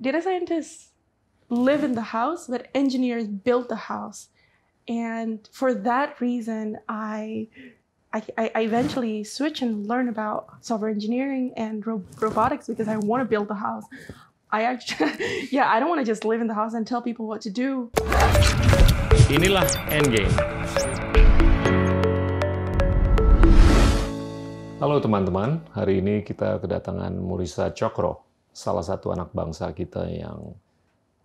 data scientists live in the house, but engineers build the house. And for that reason, I, I, I eventually switch and learn about software engineering and ro- robotics because I want to build the house. I actually, yeah, I don't want to just live in the house and tell people what to do. Inilah Endgame. Halo teman-teman, hari ini kita kedatangan Murisa Cokro, salah satu anak bangsa kita yang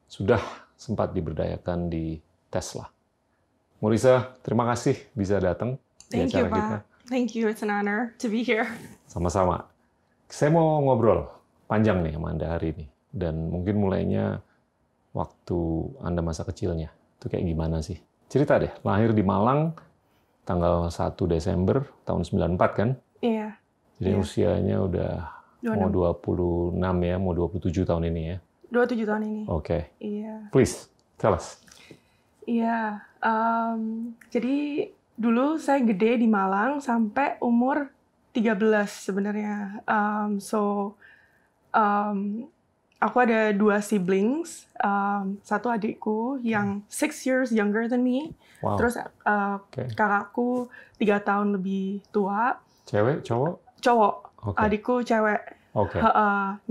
sudah sempat diberdayakan di Tesla. Morisa, terima kasih bisa datang di acara you, kita. Thank you, it's an honor to be here. Sama-sama. Saya mau ngobrol panjang nih sama Anda hari ini. Dan mungkin mulainya waktu Anda masa kecilnya. Itu kayak gimana sih? Cerita deh, lahir di Malang tanggal 1 Desember tahun 94 kan? Iya. Yeah. Jadi yeah. usianya udah 26. mau 26 ya, mau 27 tahun ini ya. 27 tahun ini. Oke. Okay. Iya. Please tell us. Iya, um, jadi dulu saya gede di Malang sampai umur 13 sebenarnya. Um, so um, aku ada dua siblings, um, satu adikku yang six years younger than me, wow. terus uh, eh, okay. kakakku tiga tahun lebih tua. Cewek, cowok? Cowok okay. adikku cewek. Okay.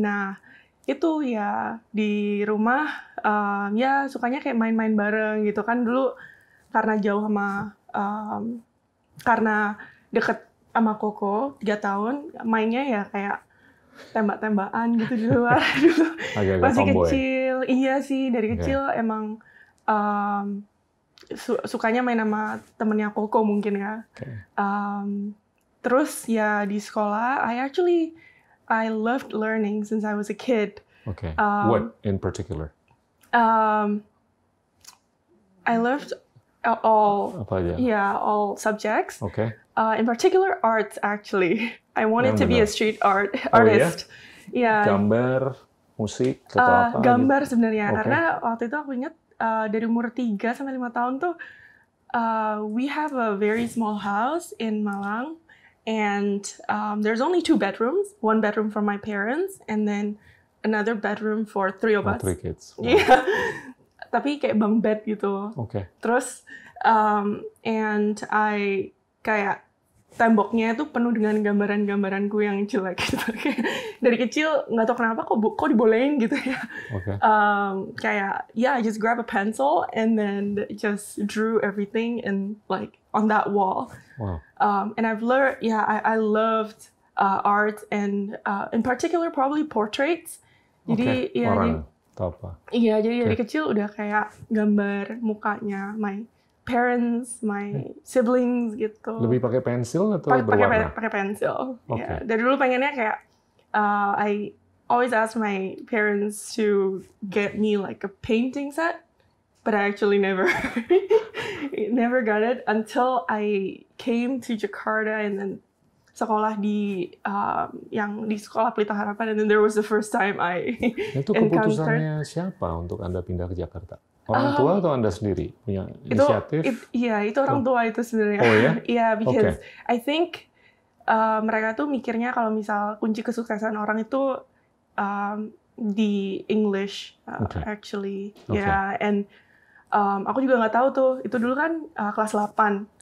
nah itu ya di rumah um, ya sukanya kayak main-main bareng gitu kan dulu karena jauh sama um, karena deket sama Koko tiga tahun mainnya ya kayak tembak-tembakan gitu di luar dulu masih kecil ya? iya sih dari iya. kecil okay. emang um, su sukanya main sama temennya Koko mungkin ya okay. um, mmm, Terus ya di sekolah, I actually I loved learning since I was a kid. Okay. Um, what in particular? Um, I loved uh, all. Apa aja? Yeah, all subjects. Okay. Uh, in particular, arts actually. I wanted to be a street art oh, artist. Oh, yeah. Gambar, musik, uh, atau uh, apa? Gitu? Gambar gitu. sebenarnya, okay. karena waktu itu aku ingat uh, dari umur 3 sampai lima tahun tuh, uh, we have a very small house in Malang and um, there's only two bedrooms one bedroom for my parents and then another bedroom for three of oh, us three kids yeah tapi kayak bang bed gitu okay. terus um, and I kayak temboknya itu penuh dengan gambaran-gambaranku yang jelek gitu dari kecil nggak tahu kenapa kok kok dibolehin gitu ya okay. um, kayak yeah I just grab a pencil and then just drew everything and like on that wall wow. Um, and I've learned, yeah, I, I loved uh, art and uh, in particular probably portraits. Jadi okay. ya, orang atau Iya, jadi okay. dari kecil udah kayak gambar mukanya, my parents, my hmm. siblings gitu. Lebih pakai pensil atau pakai, berwarna? Pakai, pakai pensil. Okay. Ya. Dari dulu pengennya kayak uh, I always ask my parents to get me like a painting set but I actually never never got it until I came to Jakarta and then sekolah di um, yang di sekolah Pelita Harapan and then there was the first time I itu keputusannya siapa untuk anda pindah ke Jakarta orang tua um, atau anda sendiri punya inisiatif itu, ya itu orang oh. tua itu sendiri. oh ya yeah, because okay. I think uh, mereka tuh mikirnya kalau misal kunci kesuksesan orang itu um, di English uh, okay. actually okay. yeah and um, aku juga nggak tahu tuh itu dulu kan uh, kelas 8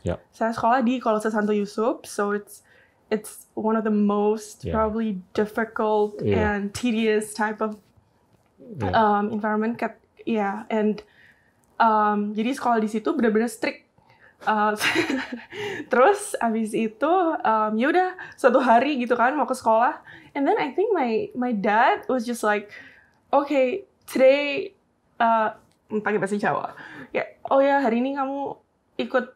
yeah. saya sekolah di Kolose Santo Yusuf so it's it's one of the most yeah. probably difficult yeah. and tedious type of yeah. Ya. um, environment Ya, yeah and um, jadi sekolah di situ benar-benar strict Uh, terus abis itu um, ya udah satu hari gitu kan mau ke sekolah and then I think my my dad was just like okay today uh, pakai bahasa Jawa kayak oh ya hari ini kamu ikut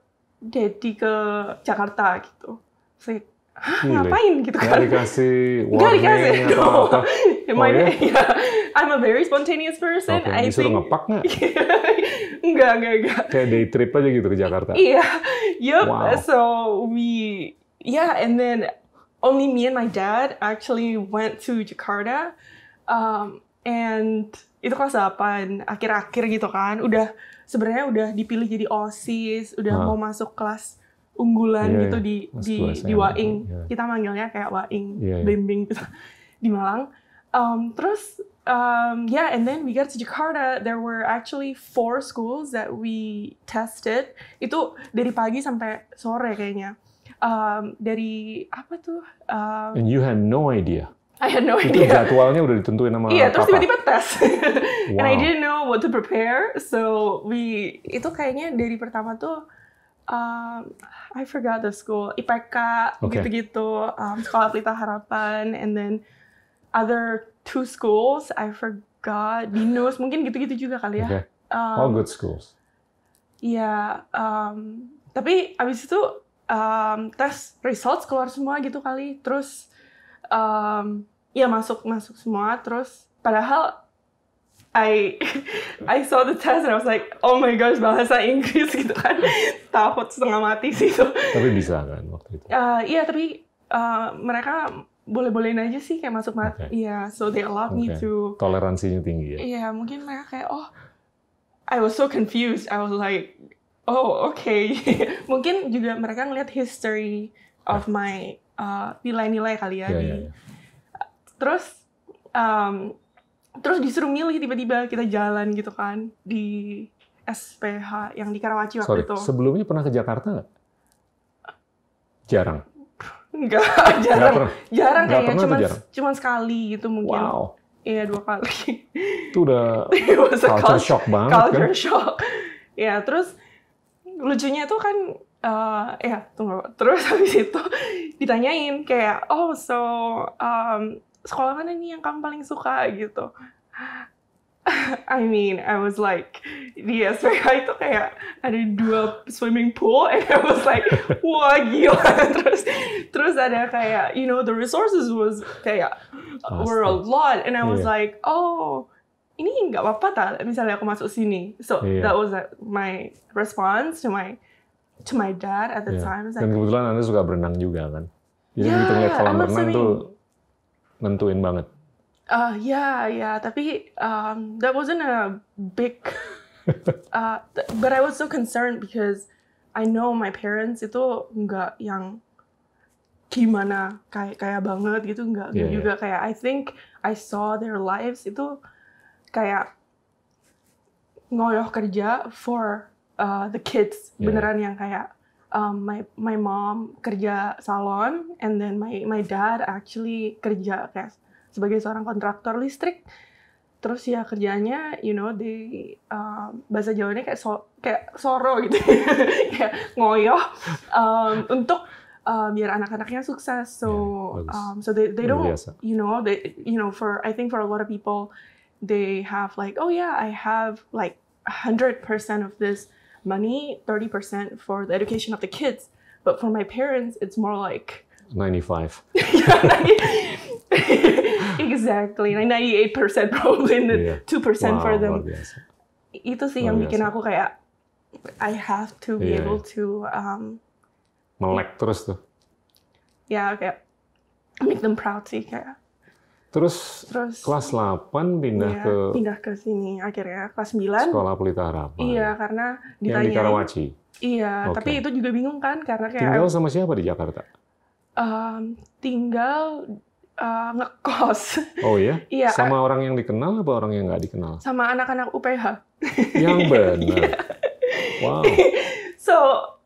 jadi ke Jakarta gitu saya Hah, ngapain gitu kan? Gak dikasih Gak dikasih, no. Apa oh, yeah? Ya, I'm a very spontaneous person. Okay. I think... ngepak nggak? enggak, enggak, enggak. Kayak day trip aja gitu ke Jakarta? Iya, yeah. yup. Wow. So we, yeah, and then only me and my dad actually went to Jakarta. Um, and itu kelas 8 akhir-akhir gitu kan udah sebenarnya udah dipilih jadi osis udah mau masuk kelas unggulan yeah, gitu iya. di yeah. di di Waing yeah. kita manggilnya kayak Waing yeah, yeah. bimbing gitu di Malang um, terus um, yeah and then we got to Jakarta there were actually four schools that we tested itu dari pagi sampai sore kayaknya um, dari apa tuh um, and you had no idea I had no idea. Itu jadwalnya udah ditentuin sama Iya, terus tiba-tiba tes. wow. And I didn't know what to prepare. So we itu kayaknya dari pertama tuh um, I forgot the school, IPK e okay. gitu-gitu, um, Sekolah Pelita Harapan and then other two schools I forgot, Binus mungkin gitu-gitu juga kali ya. Okay. Um, All good schools. Iya, um, tapi abis itu um, tes results keluar semua gitu kali. Terus um, ya masuk masuk semua terus padahal I I saw the test and I was like, oh my gosh bahasa Inggris gitu kan, takut setengah mati sih itu. Tapi bisa kan waktu itu? Uh, iya tapi uh, mereka boleh-bolehin aja sih kayak masuk mat. Okay. Iya, yeah, so they allowed okay. me to. Toleransinya tinggi ya? Iya, yeah, mungkin mereka kayak oh, I was so confused. I was like, oh okay. mungkin juga mereka ngeliat history of my Eh, nilai-nilai uh, kali ya. Yeah, yeah, yeah. Terus um, terus disuruh milih tiba-tiba kita jalan gitu kan di SPH yang di Karawaci waktu Sorry, itu. Sebelumnya pernah ke Jakarta nggak? Jarang. Enggak, jarang. jarang kayaknya cuma cuma sekali gitu mungkin. Wow. Iya, dua kali. Itu udah iya, culture shock banget culture kan. Culture shock. Ya, terus lucunya itu kan uh, ya tunggu terus habis itu ditanyain kayak oh so um, sekolah mana nih yang kamu paling suka gitu I mean, I was like, di SPK itu kayak ada dua swimming pool, and I was like, wah gila. terus, terus ada kayak, you know, the resources was kayak were a lot, and I was yeah. like, oh, ini nggak apa-apa Misalnya aku masuk sini, so yeah. that was my response to my to my dad at the yeah. time. Like, Dan kebetulan Anda suka berenang juga kan? Jadi yeah, begitu ngeliat kolam berenang tuh nentuin banget. Uh, yeah, yeah. Tapi um, that wasn't a big. uh, but I was so concerned because I know my parents itu nggak yang gimana kayak kaya banget gitu nggak yeah, juga yeah. kayak I think I saw their lives itu kayak ngoyoh kerja for uh, the kids yeah. beneran yang kayak um, my my mom kerja salon and then my my dad actually kerja kayak sebagai seorang kontraktor listrik terus ya kerjanya you know di uh, bahasa Jawanya kayak so, kayak soro gitu kayak ngoyo um, untuk uh, biar anak-anaknya sukses so yeah, um, so they they don't you know they you know for I think for a lot of people they have like oh yeah I have like hundred percent of this money, 30% for the education of the kids. But for my parents, it's more like 95. exactly. Like 98% probably and yeah. 2% wow, for them. Ito sih yang bikin aku kayak I have to be yeah, able yeah. to um, melek terus tuh. Ya, yeah, kayak make them proud sih kayak. Terus, Terus kelas 8 pindah iya, ke pindah ke sini akhirnya kelas 9 sekolah pelita harapan. Iya, karena ditanya di Karawaci. Iya, okay. tapi itu juga bingung kan karena kayak tinggal sama siapa di Jakarta? Um, tinggal uh, ngekos. Oh iya? iya? Sama orang yang dikenal apa orang yang nggak dikenal? Sama anak-anak UPH. Yang benar. Iya. Wow. so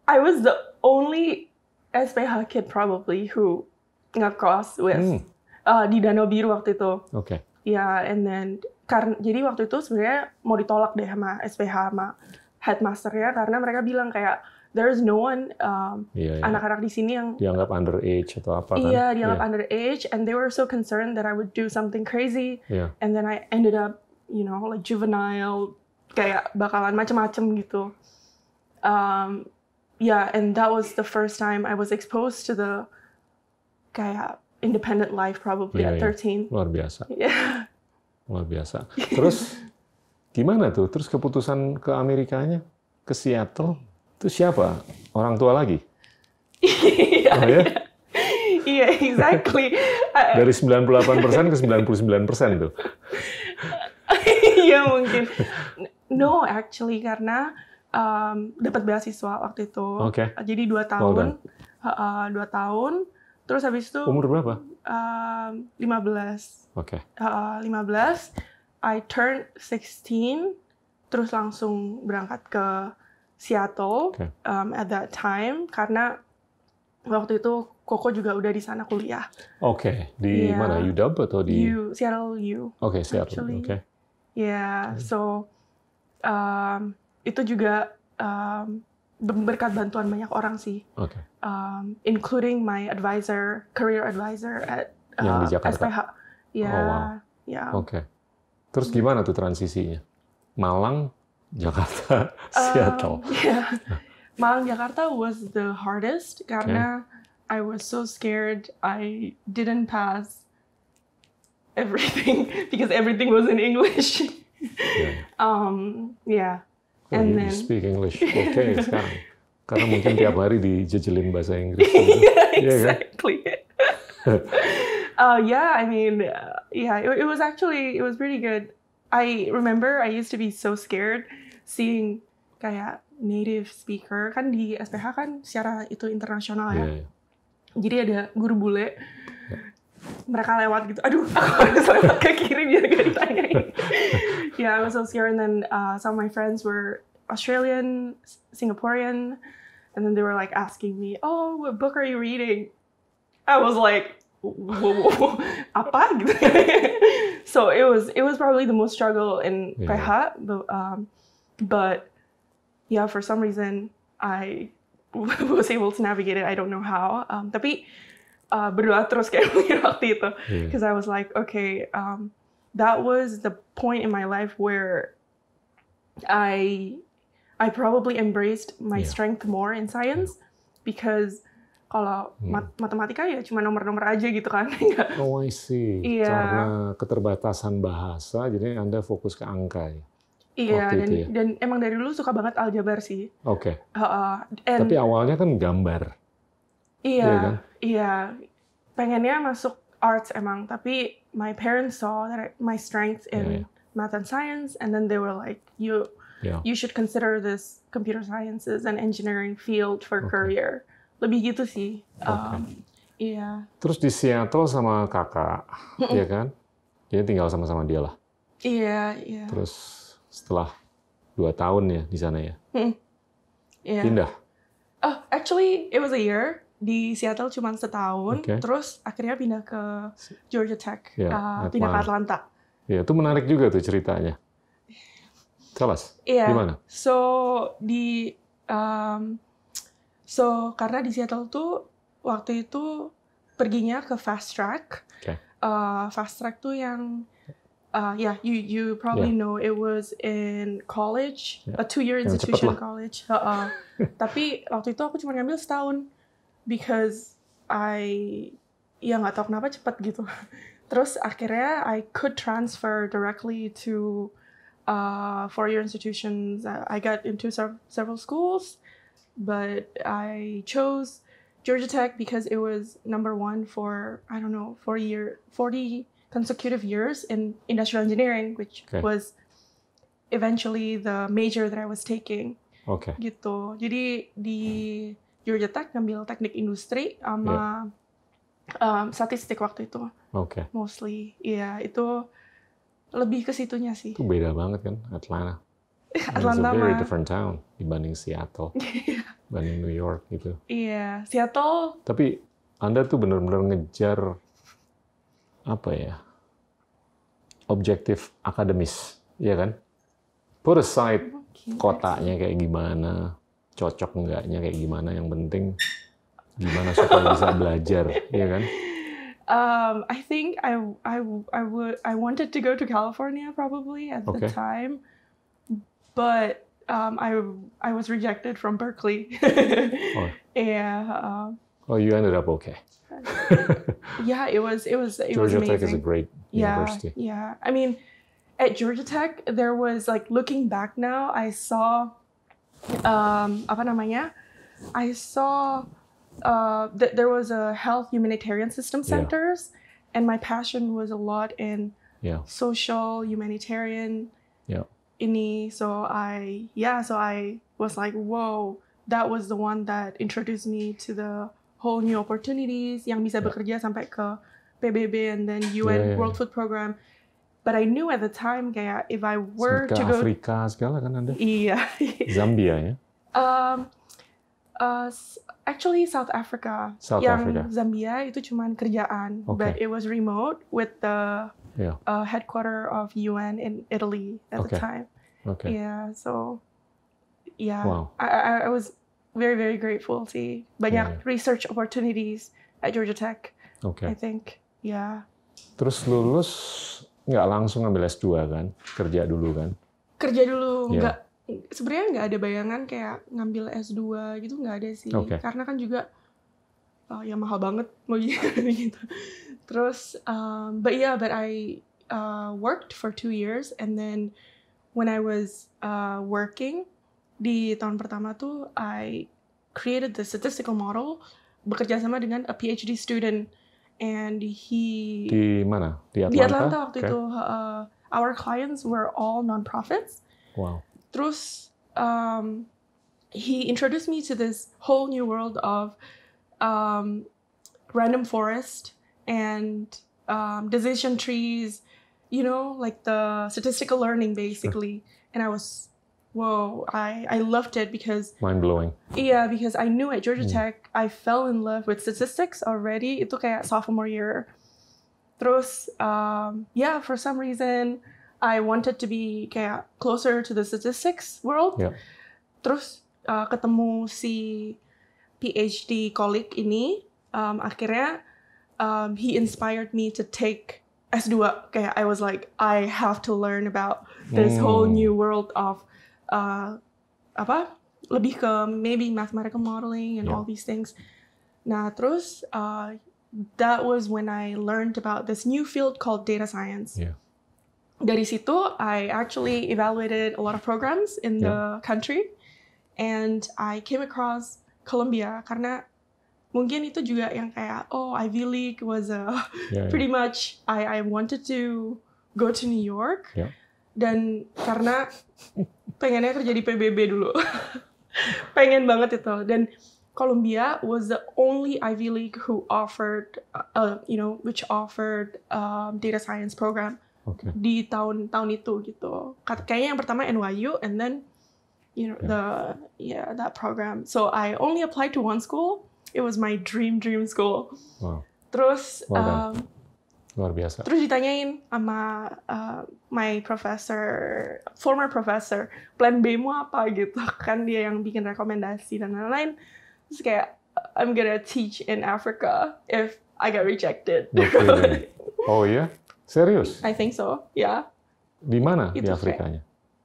I was the only SPH kid probably who ngekos with. Hmm uh, di Danau Biru waktu itu. Oke. Okay. Ya, yeah, and then karena jadi waktu itu sebenarnya mau ditolak deh sama SPH sama headmasternya karena mereka bilang kayak there is no one um, yeah, yeah. anak-anak di sini yang dianggap under age atau apa kan? Iya, yeah, dianggap yeah. Iya. age and they were so concerned that I would do something crazy. Yeah. And then I ended up, you know, like juvenile kayak bakalan macam-macam gitu. Um, yeah, and that was the first time I was exposed to the kayak independent life probably yeah, at 13. Iya. Yeah. Luar biasa. Yeah. Luar biasa. Terus gimana tuh? Terus keputusan ke Amerikanya, ke Seattle, itu siapa? Orang tua lagi? Iya. oh, yeah? Iya, yeah, exactly. Dari 98% ke 99% tuh. Iya mungkin. No, actually karena um, dapat beasiswa waktu itu. Oke. Okay. Jadi dua tahun, well uh, dua tahun Terus habis itu umur berapa? Um, 15. Oke. Okay. Uh, I turn 16, terus langsung berangkat ke Seattle okay. um, at that time karena waktu itu Koko juga udah di sana kuliah. Oke, okay. di yeah. mana? UW atau di U, Seattle U. Oke, okay, Seattle. Oke. Okay. Yeah, so um, itu juga um, berkat bantuan banyak orang sih, okay. um, including my advisor, career advisor at uh, yang di uh, Jakarta. SPH. yeah, oh, wow. Yeah. Oke. Okay. Terus hmm. gimana tuh transisinya? Malang, Jakarta, um, Seattle. Um, ya. yeah. Malang, Jakarta was the hardest karena okay. I was so scared I didn't pass everything because everything was in English. yeah. Um, yeah. Well, and then... speak English. Oke okay, sekarang. Karena mungkin tiap hari dijejelin bahasa Inggris. yeah, iya kan? exactly. uh, yeah, I mean, uh, yeah, it, it was actually it was pretty good. I remember I used to be so scared seeing kayak native speaker kan di SPH kan secara itu internasional ya. yeah. Jadi ada guru bule mereka lewat gitu. Aduh, aku harus lewat ke kiri biar gak ditanyain. yeah, I was so scared. And then uh, some of my friends were Australian, Singaporean, and then they were like asking me, "Oh, what book are you reading?" I was like, whoa, whoa, apa gitu. so it was it was probably the most struggle in yeah. PH, but um, but yeah, for some reason I was able to navigate it. I don't know how. Um, tapi uh, berdoa terus kayak waktu itu because iya. yeah. I was like okay um, that was the point in my life where I I probably embraced my yeah. strength more in science iya. because kalau hmm. mat matematika ya cuma nomor-nomor aja gitu kan. oh I see. Yeah. Karena keterbatasan bahasa, jadi Anda fokus ke angka ya? Iya, dan, ya? dan emang dari dulu suka banget aljabar sih. Oke. Okay. Uh, Tapi awalnya kan gambar. Iya. Yeah. kan? Iya, pengennya masuk arts emang, tapi my parents saw that my strength iya, in yeah, yeah. math and science, and then they were like, you yeah. you should consider this computer sciences and engineering field for okay. career. Lebih gitu sih. Um, okay. Um, iya. Terus di Seattle sama kakak, ya kan? Jadi tinggal sama-sama dia lah. Iya, iya. Terus setelah dua tahun ya di sana ya. Iya. Pindah. Oh, actually it was a year di Seattle cuma setahun, okay. terus akhirnya pindah ke Georgia Tech, ya, uh, pindah ke Atlanta. ya itu menarik juga tuh ceritanya. Tell Iya. gimana? So di um, so karena di Seattle tuh waktu itu perginya ke fast track. Okay. Uh, fast track tuh yang uh, yeah, you you probably yeah. know it was in college, yeah. a two year institution college. Uh, uh. Tapi waktu itu aku cuma ngambil setahun because I ya nggak tahu kenapa cepat gitu. Terus akhirnya I could transfer directly to uh, four-year institutions. Uh, I got into several schools, but I chose Georgia Tech because it was number one for I don't know forty year forty consecutive years in industrial engineering, which okay. was eventually the major that I was taking. Okay. Gitu. Jadi di hmm Georgia Tech ngambil teknik industri sama yeah. um, statistik waktu itu. Oke. Okay. Mostly, iya yeah, itu lebih ke situnya sih. Itu beda banget kan Atlanta. Atlanta mah. very different town dibanding Seattle, iya. dibanding New York gitu. Iya, yeah. Seattle. Tapi Anda tuh benar-benar ngejar apa ya? Objektif akademis, ya kan? Put aside kotanya kayak gimana, cocok enggaknya kayak gimana yang penting gimana supaya bisa belajar ya kan um, I think I I I would I wanted to go to California probably at okay. the time but um, I I was rejected from Berkeley oh. yeah um, oh you ended up okay yeah it was it was it Georgia was Tech is a great yeah, university yeah I mean at Georgia Tech there was like looking back now I saw um, apa namanya? I saw uh, that there was a health humanitarian system centers, yeah. and my passion was a lot in yeah. social humanitarian. Yeah. Ini, so I yeah, so I was like, whoa, that was the one that introduced me to the whole new opportunities yang bisa yeah. bekerja sampai ke PBB and then UN yeah, World Food Program But I knew at the time kayak if I were to go Afrika segala kan ada. Iya. Zambia ya. Um, uh, actually South Africa. South yang Africa. Zambia itu cuma kerjaan, okay. but it was remote with the yeah. uh, headquarter of UN in Italy at okay. the time. Okay. Yeah, so yeah, wow. I, I was very very grateful sih banyak yeah, yeah. research opportunities at Georgia Tech. Okay. I think yeah. Terus lulus nggak langsung ambil S2 kan, kerja dulu kan? Kerja dulu, ya. nggak sebenarnya nggak ada bayangan kayak ngambil S2 gitu nggak ada sih. Okay. Karena kan juga oh, ya mahal banget mau gitu. Terus um, but yeah, but I uh, worked for two years and then when I was uh, working di tahun pertama tuh I created the statistical model bekerja sama dengan a PhD student and he di mana di Atlanta, di Atlanta waktu okay. itu uh, our clients were all nonprofits wow terus um, he introduced me to this whole new world of um, random forest and um, decision trees you know like the statistical learning basically and I was whoa, I, I loved it because mind blowing. Yeah, because I knew at Georgia mm. Tech I fell in love with statistics already. took a sophomore year. Terus, um, yeah, for some reason I wanted to be kayak closer to the statistics world. Yeah. Terus uh, ketemu si PhD colleague ini, um, akhirnya um, he inspired me to take S2. I was like, I have to learn about this mm. whole hmm. new world of uh, apa lebih ke maybe mathematical modeling and yeah. all these things. Nah, terus uh, that was when I learned about this new field called data science. Yeah. Dari situ, I actually evaluated a lot of programs in yeah. the country, and I came across Columbia karena mungkin itu juga yang kayak oh Ivy League was a yeah, pretty yeah. much I I wanted to go to New York yeah. dan karena pengennya kerja di PBB dulu. Pengen banget itu. Dan Columbia was the only Ivy League who offered, uh, uh you know, which offered um, data science program okay. di tahun-tahun itu gitu. Kayaknya yang pertama NYU, and then you know yeah. the yeah that program. So I only applied to one school. It was my dream dream school. Wow. Terus. Well luar biasa terus ditanyain sama uh, my professor former professor plan B mu apa gitu kan dia yang bikin rekomendasi dan lain-lain terus kayak I'm gonna teach in Africa if I get rejected oh iya serius I think so ya yeah. di mana di Afrikanya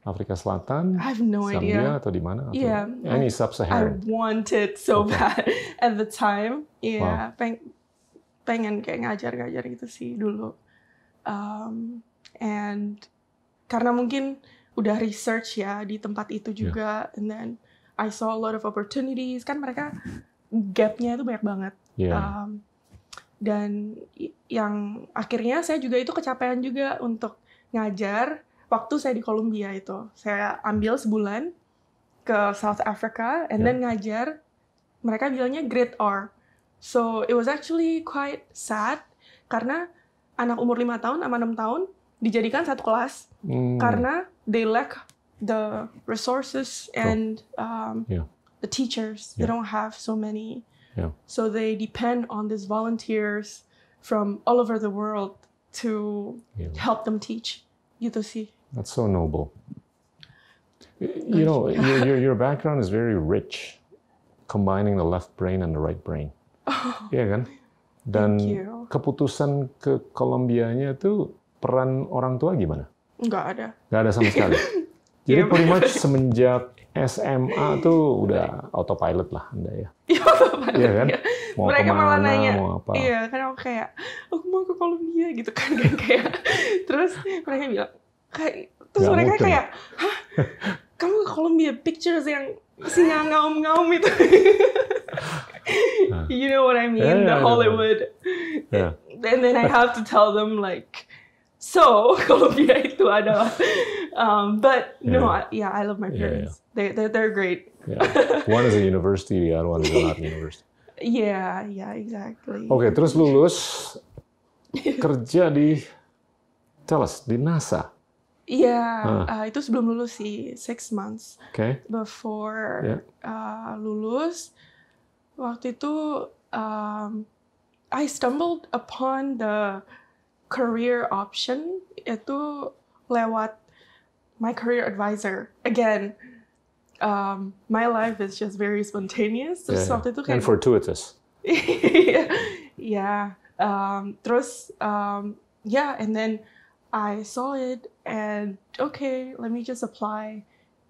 Afrika Selatan, I have no Zambia idea. atau di mana? yeah, any sub I wanted so okay. bad at the time. Yeah, wow pengen kayak ngajar-ngajar gitu sih dulu um, and karena mungkin udah research ya di tempat itu iya. juga yeah. and then I saw a lot of opportunities kan mereka gapnya itu banyak banget yeah. um, dan yang akhirnya saya juga itu kecapean juga untuk ngajar waktu saya di Kolombia itu saya ambil sebulan ke South Africa and yeah. then ngajar mereka bilangnya grade R So it was actually quite sad karena anak umur lima tahun sama enam tahun dijadikan satu kelas hmm. karena they lack the resources and um, yeah. the teachers. Yeah. They don't have so many. Yeah. So they depend on these volunteers from all over the world to help them teach. You to see That's so noble. You know, your, your background is very rich, combining the left brain and the right brain. Oh, iya kan? Dan keputusan ke Kolombianya itu peran orang tua gimana? Nggak ada. Nggak ada sama sekali. Jadi yeah, pretty much semenjak SMA tuh udah autopilot lah Anda ya. Iya, iya kan? Iya. Mau Mereka kemana, malah nanya, mau apa. Iya, kan aku kayak, aku oh, mau ke Kolombia gitu kan. kan kayak, terus mereka bilang, kayak, terus Gak mereka mungkin. kayak, hah? Kamu ke Kolombia, pictures yang Kasi nga ngaum ngaum you know what I mean? Yeah, the Hollywood. Yeah. And then I have to tell them like, so Colombia itu adalah. Um, but yeah. no, I, yeah, I love my parents. They they're, they're great. One is a university, the other one is not a university. Yeah, yeah, exactly. okay, terus lulus kerja di, tell us, di NASA. Iya, yeah, ah. uh, itu sebelum lulus sih, six months okay. before yeah. Ya. uh, lulus. Waktu itu um, I stumbled upon the career option itu lewat my career advisor. Again, um, my life is just very spontaneous. Terus yeah, waktu itu kayak, and fortuitous. yeah, um, terus um, yeah, and then I saw it and okay, let me just apply.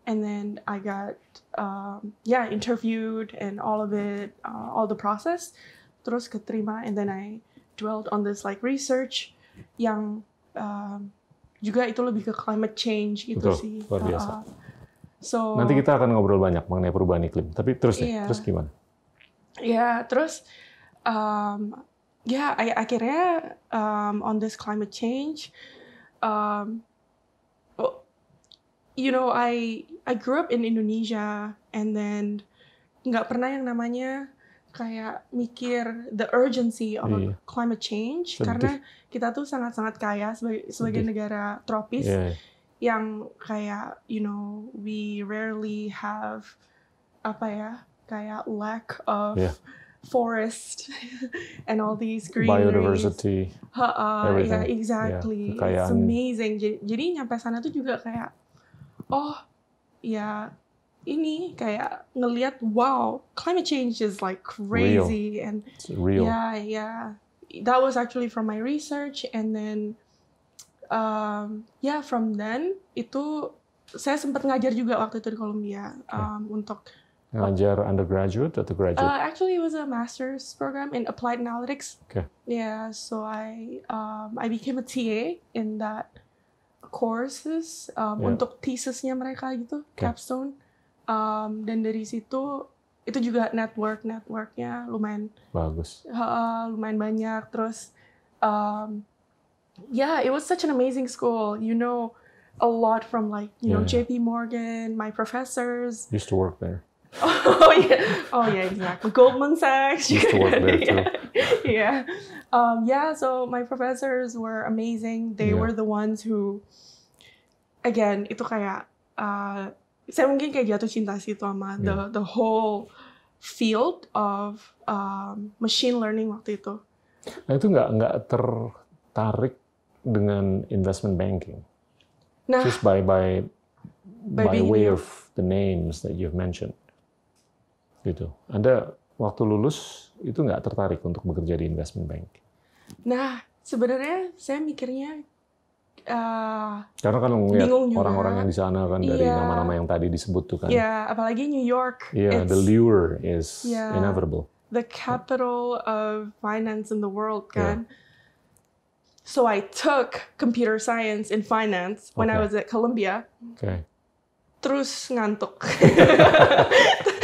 And then I got um, yeah interviewed and all of it, uh, all the process. Terus keterima, and then I dwelled on this like research yang um, juga itu lebih ke climate change gitu Betul, sih. Luar uh-uh. biasa. Uh, so nanti kita akan ngobrol banyak mengenai perubahan iklim. Tapi terus deh, yeah. terus gimana? Ya yeah, terus um, ya yeah, akhirnya um, on this climate change. Um, you know I I grew up in Indonesia and then nggak pernah yang namanya kayak mikir the urgency of yeah. Iya. climate change karena kita tuh sangat-sangat kaya sebagai sebagai negara tropis yeah. Iya. yang kayak you know we rarely have apa ya kayak lack of yeah. forest and all these green biodiversity uh, uh, yeah exactly yeah, it's amazing jadi, jadi nyampe sana tuh juga kayak oh ya ini kayak ngelihat wow climate change is like crazy real. and it's real. yeah yeah that was actually from my research and then um, yeah from then itu saya sempat ngajar juga waktu itu di Columbia um, okay. untuk ngajar undergraduate atau graduate? Uh, actually, it was a master's program in applied analytics. Okay. Yeah, so I um, I became a TA in that courses um, yeah. untuk thesisnya mereka gitu okay. capstone um, dan dari situ itu juga network networknya lumayan bagus uh, lumayan banyak terus um, yeah it was such an amazing school you know a lot from like you yeah. know JP Morgan my professors used to work there Oh, oh yeah. Oh yeah. Exactly. Goldman Sachs. Used to work there yeah. too. yeah. Um, yeah. So my professors were amazing. They yeah. were the ones who, again, itu kayak uh, saya mungkin kayak jatuh cinta sih sama yeah. the the whole field of um, machine learning waktu itu. Nah itu nggak nggak tertarik dengan investment banking. Nah, just by by by, by way of the names that you've mentioned. Gitu. Anda waktu lulus itu nggak tertarik untuk bekerja di investment bank? Nah, sebenarnya saya mikirnya Uh, Karena kan orang-orang yang di sana kan dari iya. nama-nama yang tadi disebut tuh kan. Iya, yeah, apalagi New York. Iya, yeah, the lure is yeah, inevitable. The capital of finance in the world kan. Yeah. So I took computer science and finance okay. when I was at Columbia. Okay. Terus ngantuk.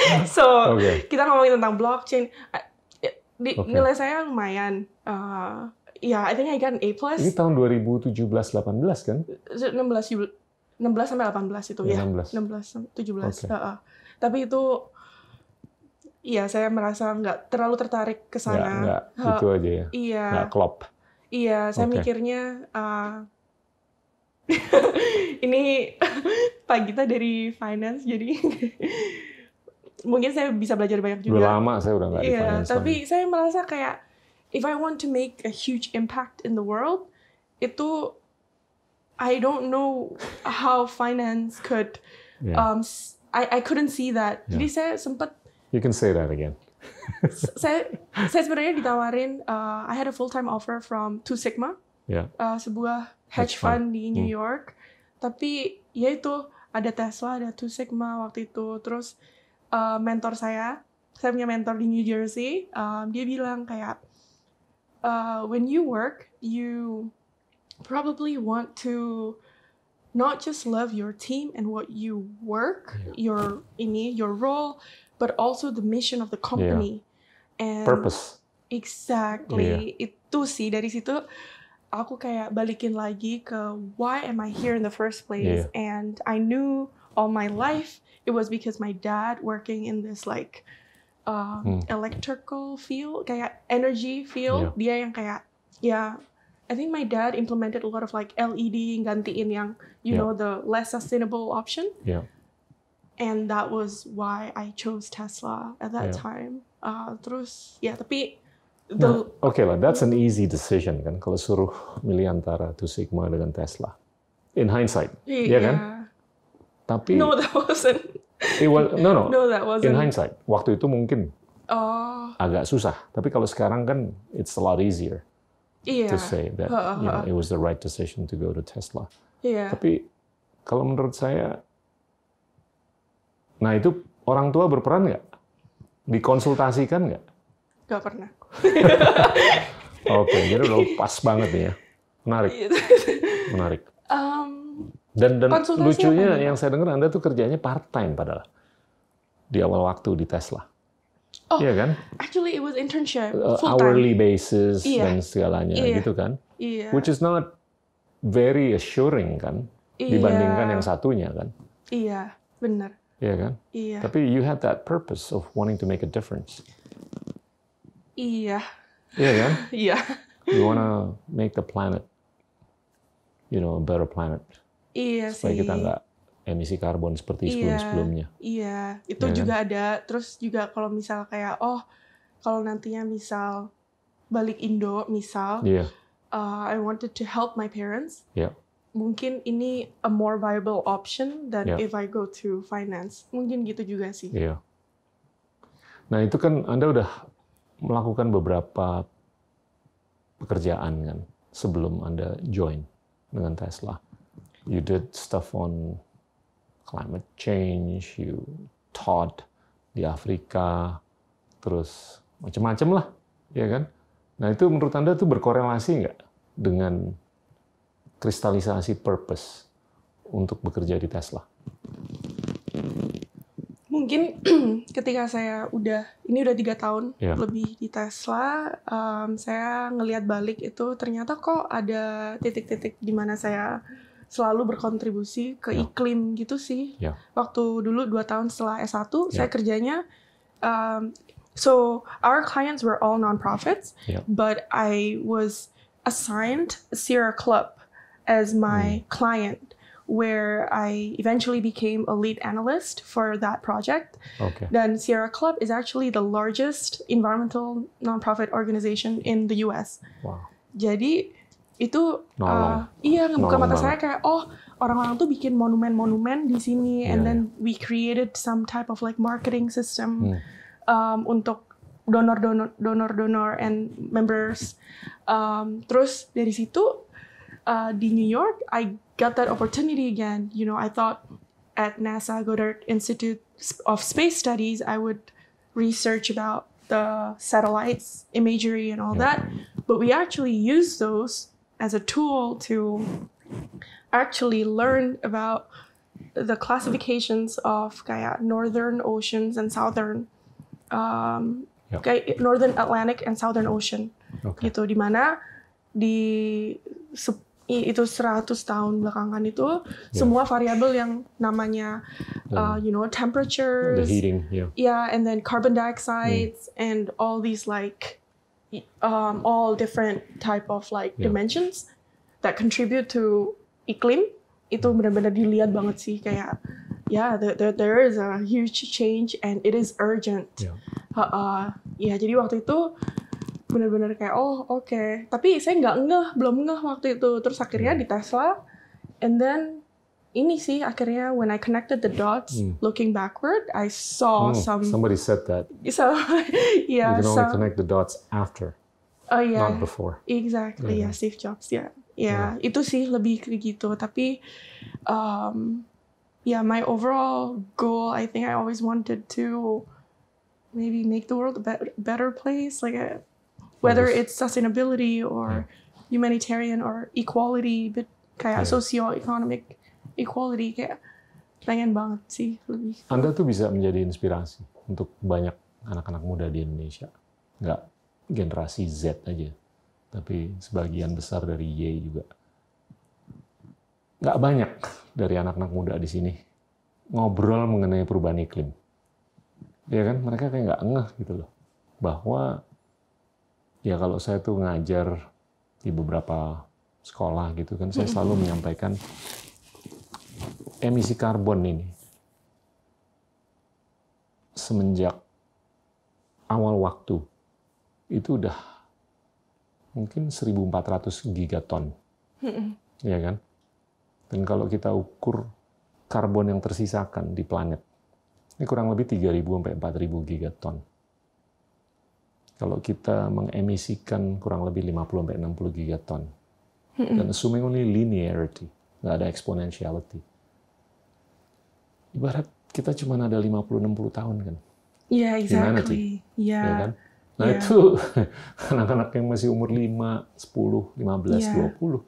so okay. kita ngomongin tentang blockchain ya, di, okay. nilai saya lumayan uh, ya yeah, I think I got an A plus ini tahun 2017 18 kan 16 16 sampai 18 itu ya, ya. 16 17 okay. uh, uh. tapi itu Iya, saya merasa nggak terlalu tertarik ke sana. Ya, gitu aja ya. Iya. Nggak klop. Iya, saya okay. mikirnya uh, ini Pak Gita dari finance, jadi mungkin saya bisa belajar banyak juga. Udah lama saya udah nggak yeah, finance. Tapi lagi. saya merasa kayak if I want to make a huge impact in the world, itu I don't know how finance could. Yeah. Um, I I couldn't see that. Yeah. Jadi saya sempat. You can say that again. saya saya sebenarnya ditawarin. Uh, I had a full time offer from Two Sigma, yeah. uh, sebuah hedge, hedge fund, fund di New hmm. York. Hmm. Tapi ya itu ada Tesla, ada Two Sigma waktu itu. Terus uh, mentor saya saya punya mentor di New Jersey um, dia bilang kayak uh, when you work you probably want to not just love your team and what you work your ini your role but also the mission of the company yeah. and purpose exactly yeah. itu sih dari situ aku kayak balikin lagi ke why am I here in the first place yeah. and I knew all my life it was because my dad working in this like um, hmm. electrical field, kayak energy field, yeah. dia yang kayak yeah. I think my dad implemented a lot of like LED gantiin yang you yeah. know the less sustainable option. Yeah. And that was why I chose Tesla at that yeah. time. Uh, terus yeah, tapi the nah, okay lah, that's an easy decision kan kalau suruh milih antara Two Sigma dengan Tesla. In hindsight, yeah, ya kan? Tapi No, that wasn't. was, no, no. No, that wasn't. In hindsight, waktu itu mungkin oh. agak susah. Tapi kalau sekarang kan it's a lot easier yeah. to say that uh, huh you know, it was the right decision to go to Tesla. Yeah. Tapi kalau menurut saya, nah itu orang tua berperan nggak? Dikonsultasikan nggak? Nggak pernah. Oke, okay, jadi udah pas banget nih ya. Menarik. Iya. Menarik. Um, dan, dan lucunya yang saya dengar Anda tuh kerjanya part time padahal di awal waktu di Tesla. Oh, iya kan? Actually it was internship, uh, full time. hourly basis yeah. dan segalanya yeah. gitu kan. Yeah. Which is not very assuring kan yeah. dibandingkan yang satunya kan. Iya, yeah, benar. Iya kan? Iya. Yeah. Tapi you had that purpose of wanting to make a difference. Iya. Yeah. Iya kan? Iya. yeah. You wanna make the planet, you know, a better planet. Iya supaya kita nggak emisi karbon seperti iya, sebelum-sebelumnya. Iya, itu ya kan? juga kan? ada. Terus juga kalau misal kayak oh kalau nantinya misal balik Indo misal, yeah. uh, I wanted to help my parents. Yeah. Mungkin ini a more viable option than yeah. if I go to finance. Mungkin gitu juga sih. Iya. Nah itu kan Anda udah melakukan beberapa pekerjaan kan sebelum Anda join dengan Tesla you did stuff on climate change, you taught di Afrika, terus macam-macam lah, ya kan? Nah itu menurut Anda itu berkorelasi nggak dengan kristalisasi purpose untuk bekerja di Tesla? Mungkin ketika saya udah, ini udah tiga tahun yeah. lebih di Tesla, um, saya ngelihat balik itu ternyata kok ada titik-titik di mana saya selalu berkontribusi ke yeah. iklim gitu sih. Yeah. Waktu dulu dua tahun setelah S1 yeah. saya kerjanya um, so our clients were all nonprofits yeah. but I was assigned Sierra Club as my mm. client where I eventually became a lead analyst for that project. Okay. Then Sierra Club is actually the largest environmental nonprofit organization in the US. Wow. Jadi itu uh, iya ngebuka mata saya kayak oh orang-orang tuh bikin monumen-monumen di sini yeah. and then iya. we created some type of like marketing system hmm. um, untuk donor-donor donor-donor and members um, terus dari situ uh, di New York I got that opportunity again you know I thought at NASA Goddard Institute of Space Studies I would research about the satellites imagery and all that but we actually use those as a tool to actually learn about the classifications of Gaia, northern oceans and southern um, yep. northern Atlantic and southern ocean. Okay. Gitu di mana di se, itu 100 tahun belakangan itu yeah. semua variabel yang namanya uh, you know temperatures, the heating, yeah. yeah, and then carbon dioxide mm. and all these like um, all different type of like yeah. dimensions that contribute to iklim itu benar-benar dilihat banget sih kayak ya yeah, there, there, is a huge change and it is urgent yeah. uh, uh, ya jadi waktu itu benar-benar kayak oh oke okay. tapi saya nggak ngeh belum ngeh waktu itu terus akhirnya hmm. di Tesla and then Inisi akhirnya when I connected the dots, mm. looking backward, I saw hmm. some. Somebody said that. So, yeah. You can only so, connect the dots after. Oh uh, yeah. Not before. Exactly. Mm. Yeah. Steve Jobs. Yeah. yeah. Yeah. Itu sih lebih ke gitu. Tapi, um, yeah, my overall goal, I think I always wanted to maybe make the world a be better place. Like, uh, whether yes. it's sustainability or yeah. humanitarian or equality, but kayak yeah. socio-economic equality kayak pengen banget sih lebih. Anda tuh bisa menjadi inspirasi untuk banyak anak-anak muda di Indonesia. Nggak generasi Z aja, tapi sebagian besar dari Y juga. Nggak banyak dari anak-anak muda di sini ngobrol mengenai perubahan iklim. Ya kan, mereka kayak nggak ngeh gitu loh. Bahwa ya kalau saya tuh ngajar di beberapa sekolah gitu kan, saya selalu menyampaikan emisi karbon ini semenjak awal waktu itu udah mungkin 1400 gigaton. ya kan? Dan kalau kita ukur karbon yang tersisakan di planet, ini kurang lebih 3000 sampai 4000 gigaton. Kalau kita mengemisikan kurang lebih 50 sampai 60 gigaton. Dan assuming only linearity, nggak ada exponentiality ibarat kita cuma ada 50-60 tahun kan. Iya, yeah, exactly. Iya. Yeah. Ya kan? Nah yeah. itu anak-anak yang masih umur 5, 10, 15, yeah. 20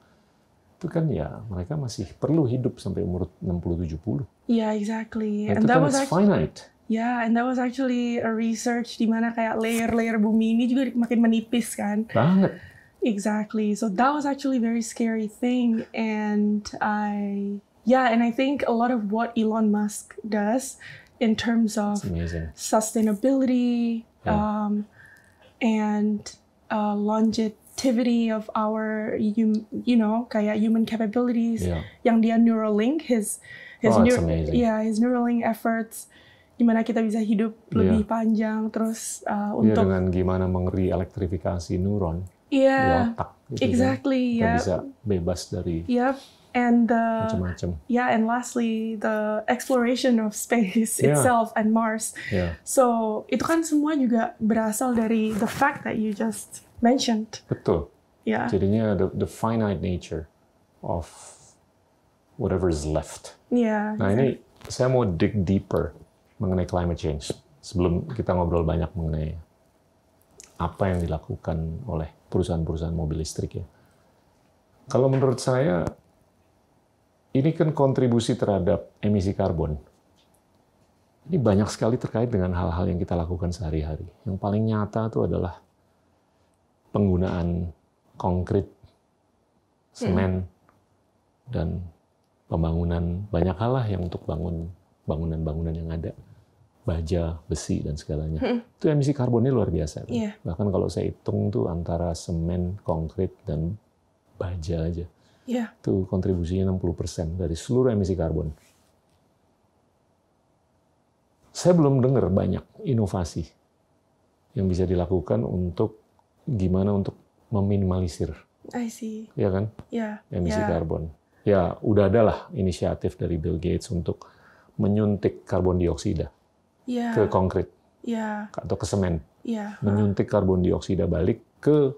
itu kan ya mereka masih perlu hidup sampai umur 60 70. Yeah, exactly. Nah, itu and that kan was actually, finite. Yeah, and that was actually a research di mana kayak layer-layer bumi ini juga makin menipis kan. Banget. Exactly. So that was actually very scary thing and I Yeah, and I think a lot of what Elon Musk does in terms of sustainability mm. um, and uh, longevity of our you, you know kayak human capabilities yeah. yang dia Neuralink his his oh, neur- yeah his Neuralink efforts gimana kita bisa hidup lebih yeah. panjang terus uh, iya, untuk yeah, dengan gimana elektrifikasi neuron yeah, di iya. otak gitu exactly, kan? kita bisa bebas dari yep and the macam -macam. yeah and lastly the exploration of space yeah. itself and Mars. Yeah. So itu kan semua juga berasal dari the fact that you just mentioned. Betul. Yeah. Jadinya the, the finite nature of whatever is left. Yeah. Nah ini saya mau dig deeper mengenai climate change sebelum kita ngobrol banyak mengenai apa yang dilakukan oleh perusahaan-perusahaan mobil listrik ya. Kalau menurut saya ini kan kontribusi terhadap emisi karbon. Ini banyak sekali terkait dengan hal-hal yang kita lakukan sehari-hari. Yang paling nyata itu adalah penggunaan konkret, semen, dan pembangunan banyak hal lah yang untuk bangun bangunan-bangunan yang ada, baja, besi dan segalanya. Hmm. Itu emisi karbonnya luar biasa. Yeah. Bahkan kalau saya hitung tuh antara semen, konkret dan baja aja Yeah. Itu kontribusinya 60% dari seluruh emisi karbon. Saya belum dengar banyak inovasi yang bisa dilakukan untuk gimana untuk meminimalisir. I see. Ya kan? Yeah. Emisi yeah. karbon. Ya, udah ada lah inisiatif dari Bill Gates untuk menyuntik karbon dioksida yeah. ke konkret yeah. atau ke semen. Yeah. Menyuntik karbon dioksida balik ke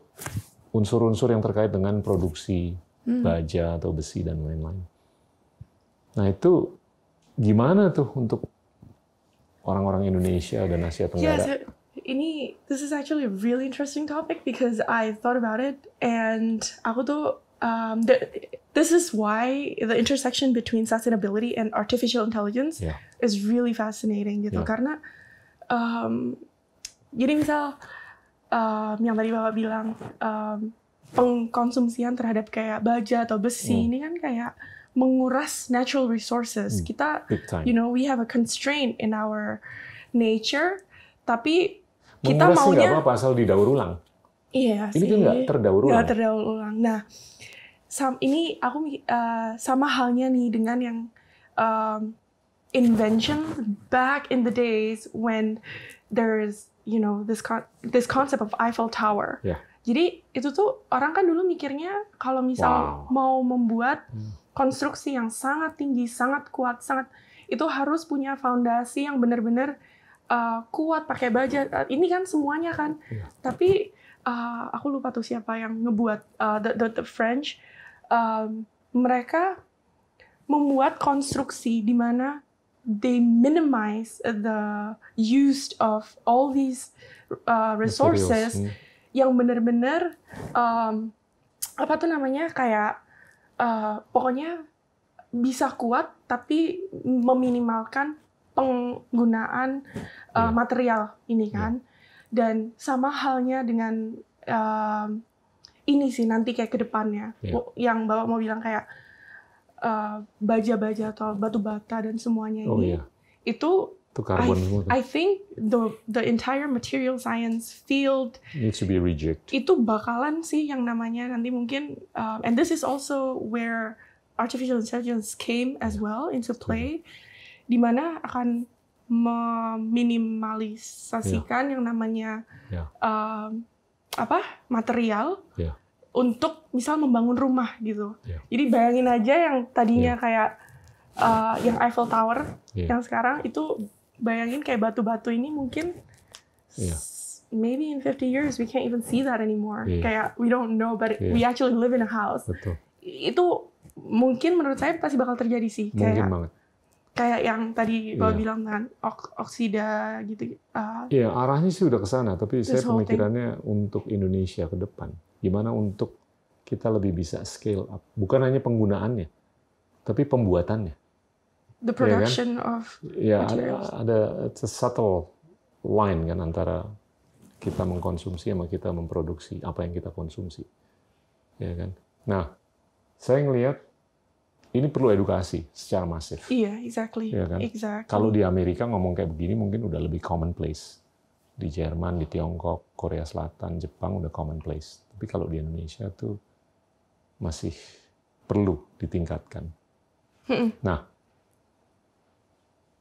unsur-unsur yang terkait dengan produksi baja hmm. atau besi dan lain-lain. Nah itu gimana tuh untuk orang-orang Indonesia dan Asia Tenggara? Yeah, so ini this is actually a really interesting topic because I thought about it and aku tuh um, the, this is why the intersection between sustainability and artificial intelligence yeah. is really fascinating gitu yeah. karena um, jadi misal um, yang tadi bapak bilang um, pengkonsumsian terhadap kayak baja atau besi hmm. ini kan kayak menguras natural resources. Hmm. Kita you know we have a constraint in our nature tapi kita menguras maunya apa-apa asal didaur ulang. Iya ini sih. Ini kan nggak terdaur ulang. Nggak terdaur ulang. Nah, sam ini aku uh, sama halnya nih dengan yang um, invention back in the days when there's you know this con this concept of Eiffel Tower. Yeah. Jadi itu tuh orang kan dulu mikirnya kalau misal wow. mau membuat hmm. konstruksi yang sangat tinggi, sangat kuat, sangat itu harus punya fondasi yang benar-benar uh, kuat pakai baja. Eh, ini kan semuanya kan. Yeah. Tapi uh, aku lupa tuh siapa yang ngebuat uh, the, the, the French. Uh, mereka membuat konstruksi di mana they minimize the used of all these uh, resources. Materials. Iya yang bener-bener um, apa tuh namanya kayak uh, pokoknya bisa kuat tapi meminimalkan penggunaan uh, material ini iya. kan dan sama halnya dengan uh, ini sih nanti kayak kedepannya yeah. yang bapak mau bilang kayak eh, baja-baja uh, atau batu bata dan semuanya oh, ini yeah. itu itu karbon I think the the entire material science field needs to be rejected. Itu bakalan sih yang namanya nanti mungkin um, and this is also where artificial intelligence came as well into play di mana akan meminimalisasikan yeah. yang namanya yeah. um, apa material yeah. untuk misal membangun rumah gitu. Yeah. Jadi bayangin aja yang tadinya yeah. kayak uh, yang Eiffel Tower yeah. yang sekarang itu bayangin kayak batu-batu ini mungkin yeah. maybe in 50 years we can't even see that anymore. Yeah. Kayak we don't know but yeah. we iya. actually live in a house. Betul. Itu mungkin menurut saya pasti bakal terjadi sih. Mungkin kayak, banget. Kayak yang tadi yeah. bilang kan oksida gitu. Uh, iya yeah, arahnya sih udah ke sana tapi saya pemikirannya thing. untuk Indonesia ke depan gimana untuk kita lebih bisa scale up bukan hanya penggunaannya tapi pembuatannya the iya kan? production yeah, kan? of yeah, materials. Ada, ada it's a subtle line kan antara kita mengkonsumsi sama kita memproduksi apa yang kita konsumsi. Ya kan? Nah, saya ngelihat ini perlu edukasi secara masif. Iya, yeah, exactly. Ya kan? exactly. Kalau di Amerika ngomong kayak begini mungkin udah lebih commonplace. Di Jerman, di Tiongkok, Korea Selatan, Jepang udah commonplace. Tapi kalau di Indonesia tuh masih perlu ditingkatkan. Nah,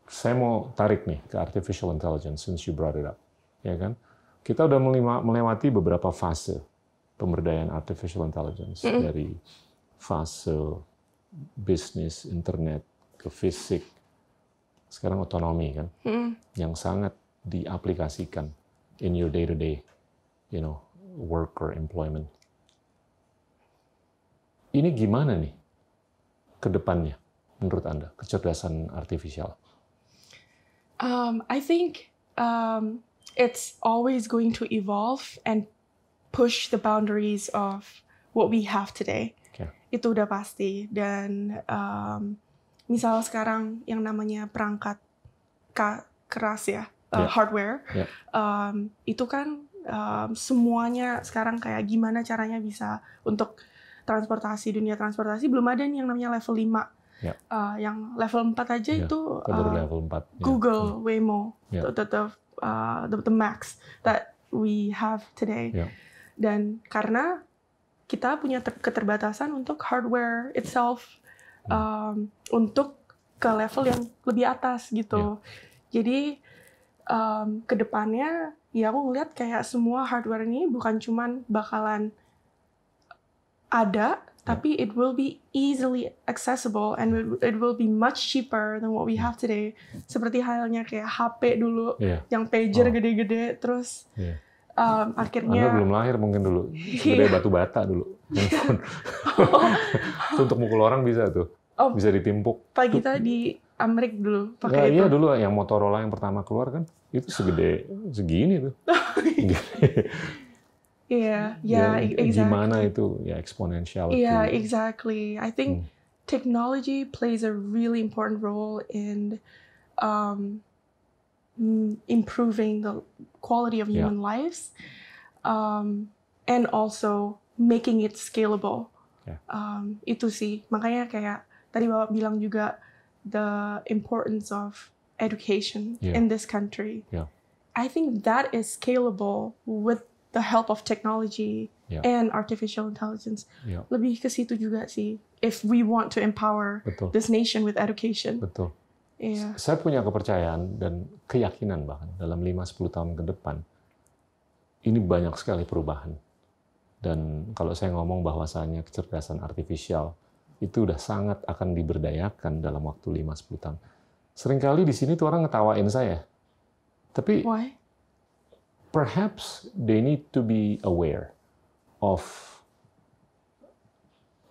saya mau tarik nih ke artificial intelligence since you brought it up, ya kan? Kita udah melewati beberapa fase pemberdayaan artificial intelligence mm -hmm. dari fase bisnis internet ke fisik, sekarang otonomi kan, mm -hmm. yang sangat diaplikasikan in your day to day, you know, work or employment. Ini gimana nih ke depannya menurut Anda kecerdasan artifisial? Um, I think um, it's always going to evolve and push the boundaries of what we have today. Okay. Itu udah pasti. Dan um, misal sekarang yang namanya perangkat keras ya, uh, yeah. hardware, yeah. Um, itu kan um, semuanya sekarang kayak gimana caranya bisa untuk transportasi dunia transportasi belum ada nih yang namanya level 5 ya. uh, yang level 4 aja ya, itu uh, level 4. Ya. Google ya. Waymo ya. the the, uh, the the max that we have today ya. dan karena kita punya keterbatasan untuk hardware itself um, untuk ke level yang lebih atas gitu ya. jadi um, kedepannya ya aku ngeliat kayak semua hardware ini bukan cuman bakalan ada tapi it will be easily accessible and it will be much cheaper than what we hmm. have today. Seperti halnya kayak HP dulu, yeah. yang pager oh. gede-gede, oh. terus yeah. um, akhirnya. Anda belum lahir mungkin dulu, gede batu bata dulu. oh. untuk mukul orang bisa tuh, oh, bisa ditimpuk. Pak kita di Amerika dulu pakai nah, iya itu. Iya dulu yang Motorola yang pertama keluar kan, itu segede segini tuh. yeah yeah, exactly. gimana itu ya exponentiality yeah exactly i think hmm. technology plays a really important role in um, improving the quality of human yeah. lives um, and also making it scalable yeah. um, itu sih makanya kayak tadi bapak bilang juga the importance of education yeah. in this country i think that is scalable with the help of technology yeah. and artificial intelligence. Yeah. Lebih ke situ juga sih. If we want to empower Betul. this nation with education. Betul. Yeah. Saya punya kepercayaan dan keyakinan bahkan dalam 5-10 tahun ke depan ini banyak sekali perubahan. Dan kalau saya ngomong bahwasanya kecerdasan artifisial itu udah sangat akan diberdayakan dalam waktu 5-10 tahun. Seringkali di sini tuh orang ngetawain saya. Tapi Why? perhaps they need to be aware of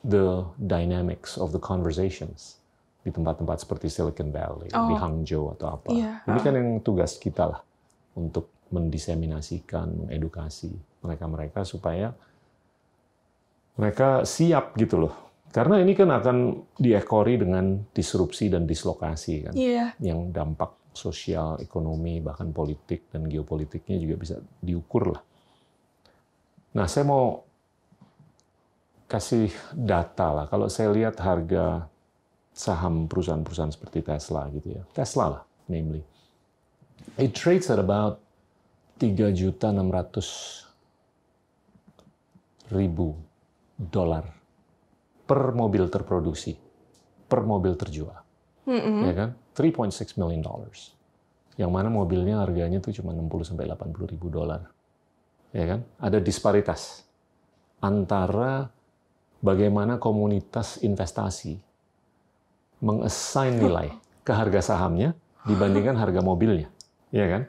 the dynamics of the conversations di tempat-tempat seperti Silicon Valley, oh. di Hangzhou atau apa. Yeah. Ini kan ah. yang tugas kita lah untuk mendiseminasikan, mengedukasi mereka-mereka supaya mereka siap gitu loh. Karena ini kan akan diekori dengan disrupsi dan dislokasi kan, yeah. yang dampak sosial, ekonomi, bahkan politik dan geopolitiknya juga bisa diukur lah. Nah, saya mau kasih data lah. Kalau saya lihat harga saham perusahaan-perusahaan seperti Tesla gitu ya. Tesla lah, namely. It trades at about 3.600.000 ribu dolar per mobil terproduksi, per mobil terjual mm-hmm. ya kan? 3.6 million dollars. Yang mana mobilnya harganya tuh cuma 60 sampai 80 ribu dolar. Ya kan? Ada disparitas antara bagaimana komunitas investasi mengassign nilai ke harga sahamnya dibandingkan harga mobilnya, ya kan?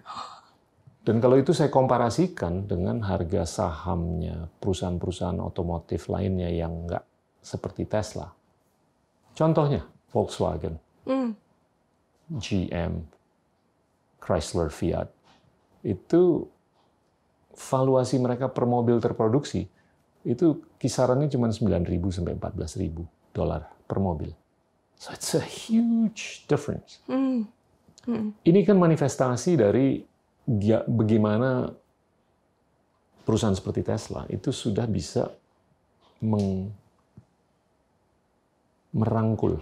Dan kalau itu saya komparasikan dengan harga sahamnya perusahaan-perusahaan otomotif lainnya yang nggak seperti Tesla. Contohnya Volkswagen mm. GM, Chrysler, Fiat, itu valuasi mereka per mobil terproduksi itu kisarannya cuma 9.000 sampai 14.000 dolar per mobil. So it's a huge difference. Mm. Mm. Ini kan manifestasi dari bagaimana perusahaan seperti Tesla itu sudah bisa merangkul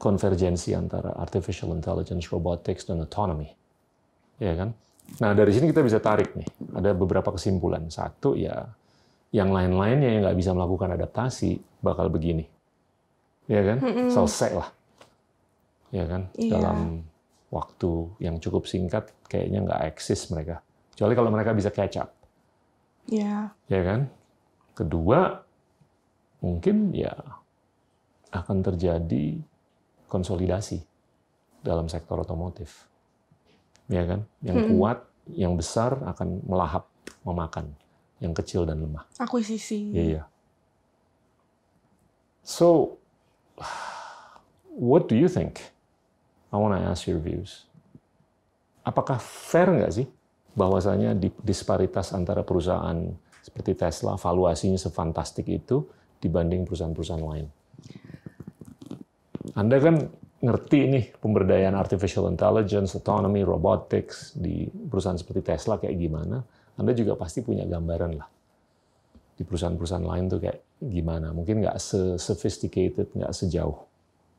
konvergensi antara artificial intelligence, robotics, dan autonomy. Ya kan? Nah, dari sini kita bisa tarik nih, ada beberapa kesimpulan. Satu ya, yang lain-lainnya yang nggak bisa melakukan adaptasi bakal begini. Ya kan? Selesai lah. Ya kan? Iya. Dalam waktu yang cukup singkat kayaknya nggak eksis mereka. Kecuali kalau mereka bisa catch up. Iya. Ya kan? Kedua, mungkin ya akan terjadi konsolidasi dalam sektor otomotif. Ya kan? Yang hmm. kuat, yang besar akan melahap, memakan yang kecil dan lemah. Akuisisi. Iya. Yeah. So, what do you think? I want to ask your views. Apakah fair nggak sih bahwasanya disparitas antara perusahaan seperti Tesla valuasinya sefantastik itu dibanding perusahaan-perusahaan lain? Anda kan ngerti nih pemberdayaan artificial intelligence, autonomy, robotics di perusahaan seperti Tesla kayak gimana. Anda juga pasti punya gambaran lah di perusahaan-perusahaan lain tuh kayak gimana. Mungkin nggak se-sophisticated, nggak sejauh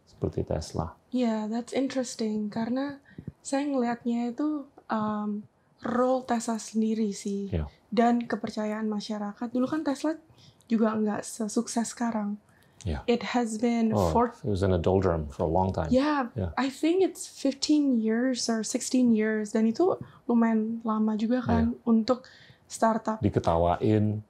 seperti Tesla. Yeah, that's interesting. Karena saya ngelihatnya itu um, role Tesla sendiri sih. Yeah. Dan kepercayaan masyarakat. Dulu kan Tesla juga nggak sesukses sekarang. Yeah. It has been oh, for. It was in a doldrum for a long time. Yeah, yeah, I think it's 15 years or 16 years dan itu lumayan lama juga kan yeah. untuk startup. Diketawain,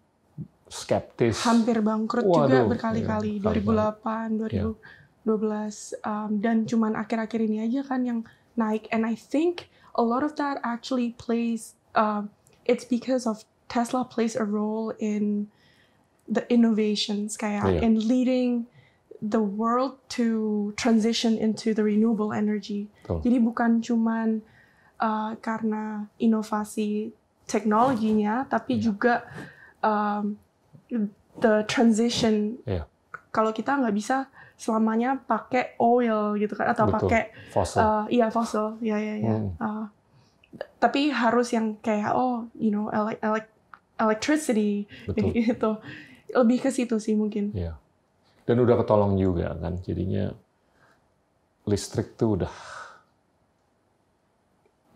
skeptis. Hampir bangkrut Waduh, juga berkali-kali yeah, 2008, 2012 yeah. um, dan cuman akhir-akhir ini aja kan yang naik and I think a lot of that actually plays uh, it's because of Tesla plays a role in the innovations kayak yeah. in leading the world to transition into the renewable energy. Betul. Jadi bukan cuma uh, eh, karena inovasi teknologinya, tapi yeah. juga um, the transition. Yeah. Kalau kita nggak bisa selamanya pakai oil gitu kan atau pakai fosil. Uh, eh, iya fossil, Ya ya ya. tapi harus yang kayak oh you know elek elek electricity gitu lebih ke situ sih mungkin. Ya, Dan udah ketolong juga kan, jadinya listrik tuh udah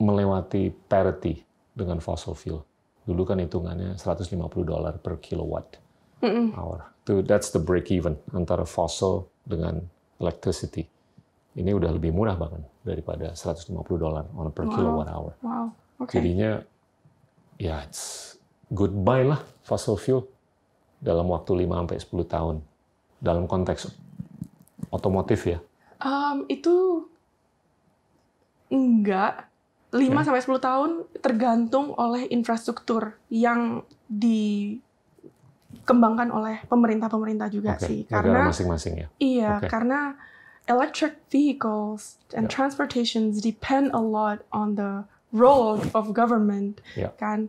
melewati parity dengan fossil fuel. Dulu kan hitungannya 150 dolar per kilowatt mm -mm. hour. Itu that's the break even antara fossil dengan electricity. Ini udah lebih murah bahkan daripada 150 dolar on per wow. kilowatt hour. Wow. Okay. Jadinya ya it's goodbye lah fossil fuel dalam waktu 5 sampai 10 tahun dalam konteks otomotif ya? Um, itu enggak 5 ya. sampai sepuluh tahun tergantung oleh infrastruktur yang dikembangkan oleh pemerintah-pemerintah juga okay. sih karena masing-masing ya. Iya, okay. karena electric vehicles and yeah. transportations depend a lot on the role of government yeah. kan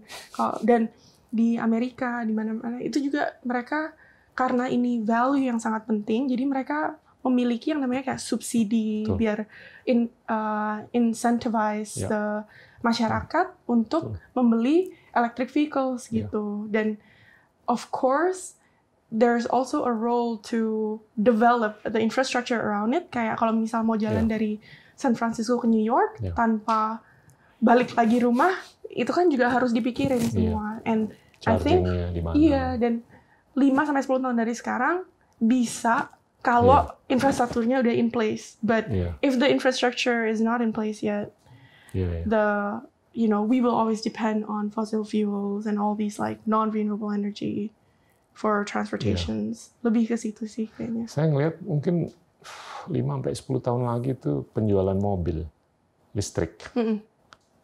dan di Amerika di mana-mana itu juga mereka karena ini value yang sangat penting jadi mereka memiliki yang namanya kayak subsidi Tuh. biar in, uh, incentivize ya. the masyarakat Tuh. untuk membeli electric vehicles gitu gitu dan of course there's also a role to develop the infrastructure around it kayak kalau misal mau jalan ya. dari San Francisco ke New York ya. tanpa balik lagi rumah itu kan juga harus dipikirin iya. semua. Yeah. And I think iya dan 5 sampai 10 tahun dari sekarang bisa kalau yeah. infrastrukturnya udah in place. But yeah. if the infrastructure is not in place yet, yeah, yeah. the you know we will always depend on fossil fuels and all these like non-renewable energy for transportations. Yeah. Lebih ke situ sih kayaknya. Saya ngelihat mungkin 5 sampai 10 tahun lagi tuh penjualan mobil listrik. Mm -mm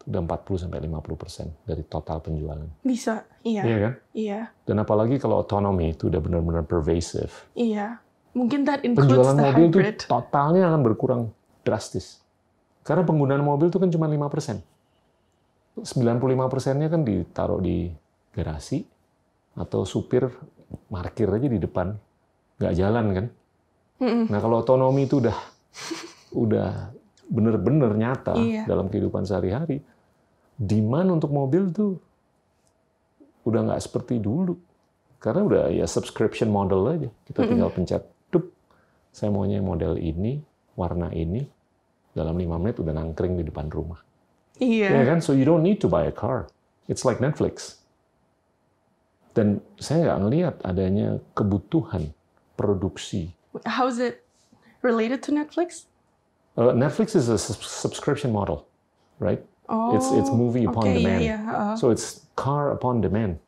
udah 40 sampai 50% dari total penjualan. Bisa, iya. Iya kan? Iya. Dan apalagi kalau autonomy itu udah benar-benar pervasive. Iya. Mungkin that includes penjualan the mobil hybrid. itu totalnya akan berkurang drastis. Karena penggunaan mobil itu kan cuma 5%. 95 persennya kan ditaruh di garasi atau supir markir aja di depan, nggak jalan kan? Nah, kalau otonomi itu udah udah benar-benar nyata iya. dalam kehidupan sehari-hari, demand untuk mobil tuh udah nggak seperti dulu. Karena udah ya subscription model aja. Kita tinggal pencet, tuh saya maunya model ini, warna ini, dalam lima menit udah nangkring di depan rumah. Iya. Yeah. kan? So you don't need to buy a car. It's like Netflix. Dan saya nggak ngelihat adanya kebutuhan produksi. How is it related to Netflix? Uh, Netflix is a subscription model, right? Oh, it's it's oh, movie upon okay, demand. Yeah, Uh, so it's car upon demand.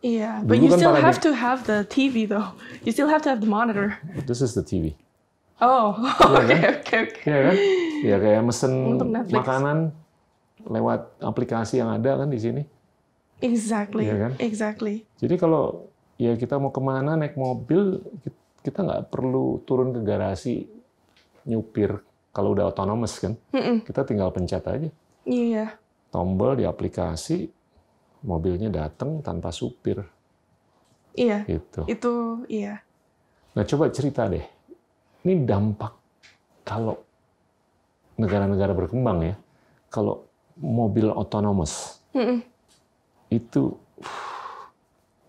Yeah, but you still have to have the TV though. You still have to have the monitor. This is the TV. Oh, oke okay, oke okay, Okay. Iya kan? Ya kayak mesen makanan lewat aplikasi yang ada kan di sini. Exactly. Iya kan? Exactly. Jadi kalau ya kita mau kemana naik mobil kita nggak perlu turun ke garasi nyupir kalau udah otonomous kan. Mm -mm. Kita tinggal pencet aja. Iya. Tombol di aplikasi, mobilnya datang tanpa supir. Iya. Gitu. Itu iya. Nah coba cerita deh, ini dampak kalau negara-negara berkembang ya, kalau mobil otonomous itu uh,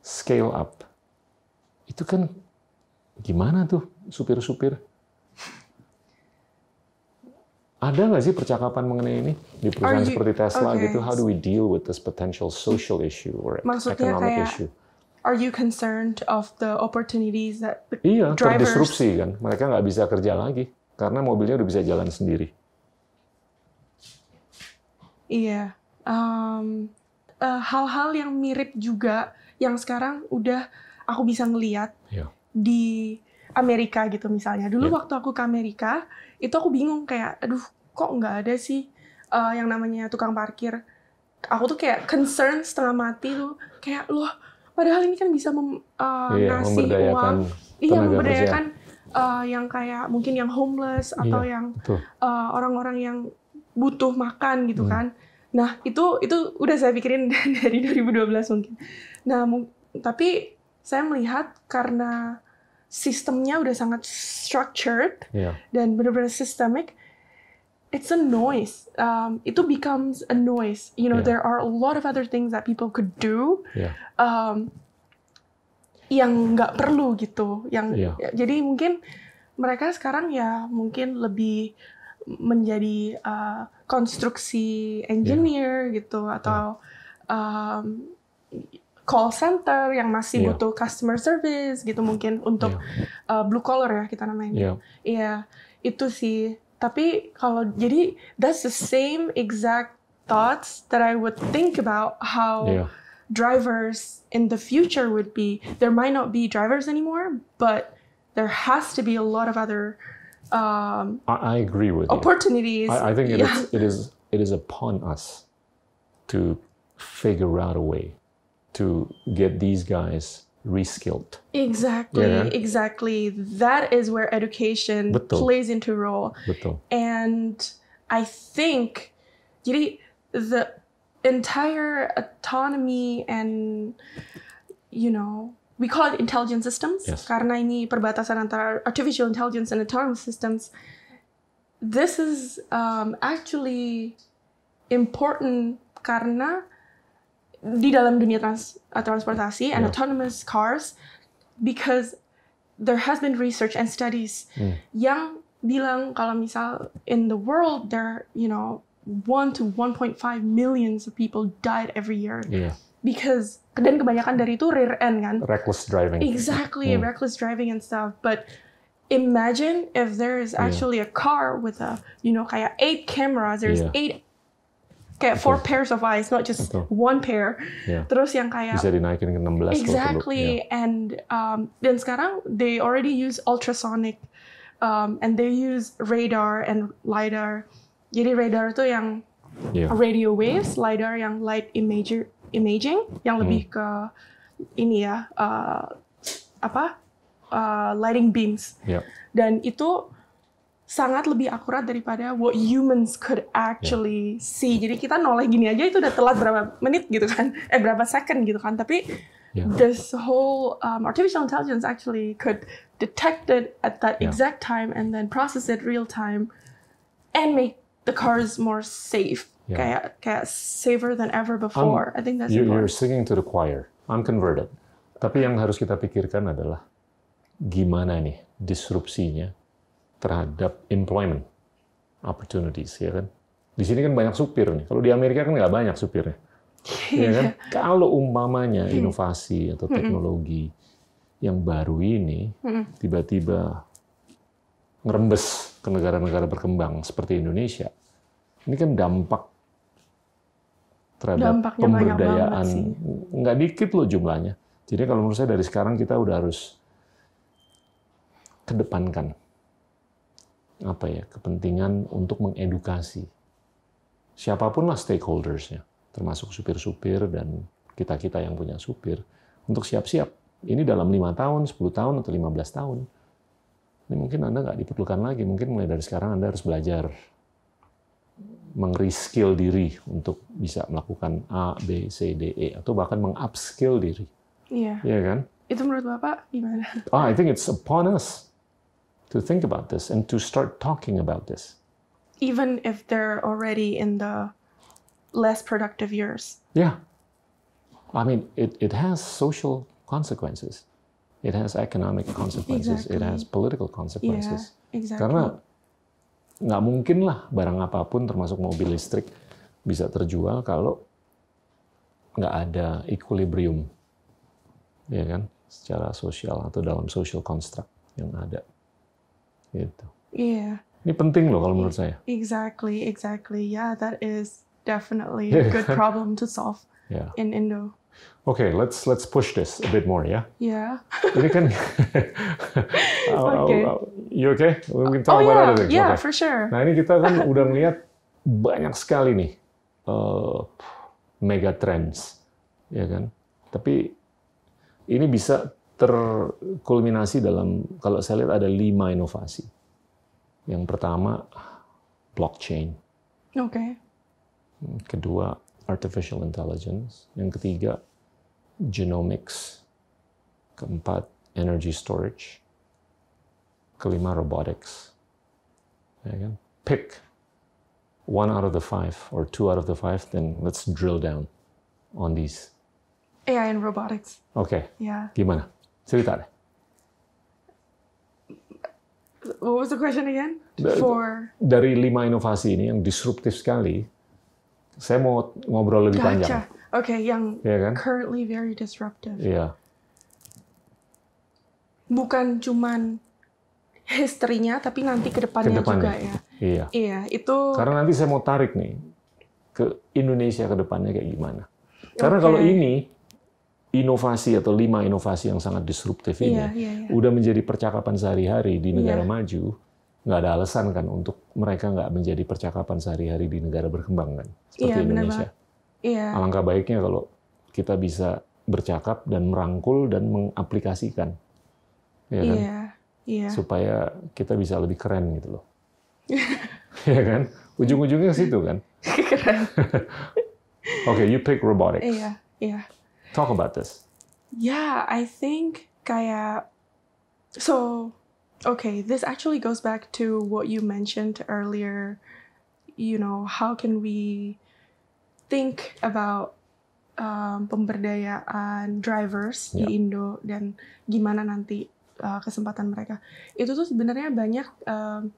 scale up, itu kan gimana tuh supir-supir? Ada nggak sih percakapan mengenai ini di perusahaan you, seperti Tesla okay. gitu? How do we deal with this potential social issue or Maksudnya economic kayak, issue? Are you concerned of the opportunities that the iya, drivers? Iya, terdisrupsi kan. Mereka nggak bisa kerja lagi karena mobilnya udah bisa jalan sendiri. Iya, um, uh, hal-hal yang mirip juga yang sekarang udah aku bisa ngelihat yeah. di Amerika gitu misalnya. Dulu yeah. waktu aku ke Amerika itu aku bingung kayak aduh kok nggak ada sih uh, yang namanya tukang parkir aku tuh kayak concern setengah mati tuh kayak loh padahal ini kan bisa mem, uh, iya, ngasih uang iya memberdayakan uh, yang kayak mungkin yang homeless iya, atau yang orang orang-orang yang butuh makan gitu hmm. kan nah itu itu udah saya pikirin dari 2012 mungkin nah tapi saya melihat karena sistemnya udah sangat structured yeah. dan benar-benar systemic, it's a noise. Um, itu becomes a noise. You know, yeah. there are a lot of other things that people could do yeah. um, yang nggak perlu gitu. Yang yeah. Ya, jadi mungkin mereka sekarang ya mungkin lebih menjadi uh, konstruksi iya. engineer yeah. gitu atau yeah. um, call center yang masih yeah. butuh customer service gitu mungkin untuk yeah. uh, blue collar ya kita namain. Iya, yeah. yeah, itu sih. Tapi kalau jadi that's the same exact thoughts that I would think about how yeah. drivers in the future would be. There might not be drivers anymore, but there has to be a lot of other um, I, agree with opportunities. You. I, I think it, yeah. is, it is it is upon us to figure out a way to get these guys reskilled. Exactly, yeah. exactly. That is where education Betul. plays into role. Betul. And I think jadi the entire autonomy and you know we call it intelligent systems yes. karena ini perbatasan antara artificial intelligence and autonomous systems this is um, actually important karena di dalam dunia trans, uh, transportasi and autonomous cars because there has been research and studies hmm. yang bilang kalau misal in the world there you know 1 to 1.5 millions of people died every year yeah. because dan kebanyakan dari itu rear end kan reckless driving exactly hmm. reckless driving and stuff but imagine if there is actually yeah. a car with a you know kayak eight cameras there's yeah. eight kayak four pairs of eyes, not just Betul. one pair. Yeah. Terus yang kayak bisa dinaikin ke 16 Exactly. Yeah. And um, dan sekarang they already use ultrasonic um, and they use radar and lidar. Jadi radar itu yang yeah. radio waves, lidar yang light imager, imaging yang lebih hmm. ke ini ya uh, apa uh, lighting beams. Yeah. Dan itu sangat lebih akurat daripada what hmm. humans could actually yeah. see. Jadi kita noleh gini aja itu udah telat berapa menit gitu kan, eh berapa second gitu kan. Tapi yeah. this whole um, artificial intelligence actually could detect it at that yeah. exact time and then process it real time and make the cars more safe. Yeah. Kayak kayak safer than ever before. I'm, I think that's you, important. You're singing to the choir. I'm converted. Tapi yang harus kita pikirkan adalah gimana nih disrupsinya terhadap employment opportunities ya kan. Di sini kan banyak supir nih. Kalau di Amerika kan nggak banyak supirnya. ya kan? Iya. Kalau umpamanya hmm. inovasi atau hmm. teknologi yang baru ini hmm. tiba-tiba ngerembes ke negara-negara berkembang seperti Indonesia, ini kan dampak terhadap Dampaknya pemberdayaan nggak dikit loh jumlahnya. Jadi kalau menurut saya dari sekarang kita udah harus kedepankan apa ya kepentingan untuk mengedukasi siapapun lah stakeholdersnya, termasuk supir-supir dan kita-kita yang punya supir untuk siap-siap. Ini dalam lima tahun, 10 tahun atau 15 tahun. Ini mungkin Anda nggak diperlukan lagi, mungkin mulai dari sekarang Anda harus belajar mengreskill diri untuk bisa melakukan A, B, C, D, E atau bahkan mengupskill diri. Iya. Iya kan? Itu menurut Bapak gimana? Ah, I think it's upon us to think about this and to start talking about this. Even if they're already in the less productive years. Yeah. I mean, it, it has social consequences. It has economic consequences. Exactly. It has political consequences. Yeah, exactly. Karena nggak mungkin lah barang apapun termasuk mobil listrik bisa terjual kalau nggak ada equilibrium ya kan secara sosial atau dalam social construct yang ada Gitu. Yeah. Ini penting loh kalau e-, menurut saya. Exactly, exactly. Yeah, that is definitely a good problem to solve yeah. in Indo. Okay, let's let's push this a bit more, yeah. Yeah. Ini kan. okay. You okay? We can talk oh, about yeah. other things. Yeah, okay. for sure. Nah ini kita kan udah melihat banyak sekali nih uh, mega trends, ya kan? Tapi ini bisa terkulminasi dalam kalau saya lihat ada lima inovasi. Yang pertama blockchain. Oke. Okay. Kedua artificial intelligence. Yang ketiga genomics. Keempat energy storage. Kelima robotics. Ya kan? Pick one out of the five or two out of the five, then let's drill down on these. AI and robotics. Oke. Okay. Yeah. Gimana? cerita deh. What was the question again? For dari lima inovasi ini yang disruptif sekali, saya mau ngobrol lebih gotcha. panjang. Oke, okay, yang yeah, kan? currently very disruptive. Iya. Yeah. Bukan cuman historinya, tapi nanti ke depannya juga ya. Iya. Iya, itu. Karena nanti saya mau tarik nih ke Indonesia ke depannya kayak gimana. Karena okay. kalau ini inovasi atau lima inovasi yang sangat disruptif iya, ini yeah, yeah, yeah. udah menjadi percakapan sehari-hari di iya. negara yeah. maju nggak ada alasan kan untuk mereka nggak menjadi percakapan sehari-hari di negara berkembang kan iya, seperti iya, Indonesia. Iya. Alangkah baiknya kalau kita bisa bercakap dan merangkul dan mengaplikasikan, ya kan? Iya, Supaya kita bisa lebih keren gitu loh. ya kan? Ujung-ujungnya ke situ kan. Oke, okay, you pick robotics. Iya, iya. Talk about this. Yeah, I think kayak so okay, this actually goes back to what you mentioned earlier, you know, how can we think about um, pemberdayaan drivers yeah. di Indo dan gimana nanti uh, kesempatan mereka. Itu tuh sebenarnya banyak um,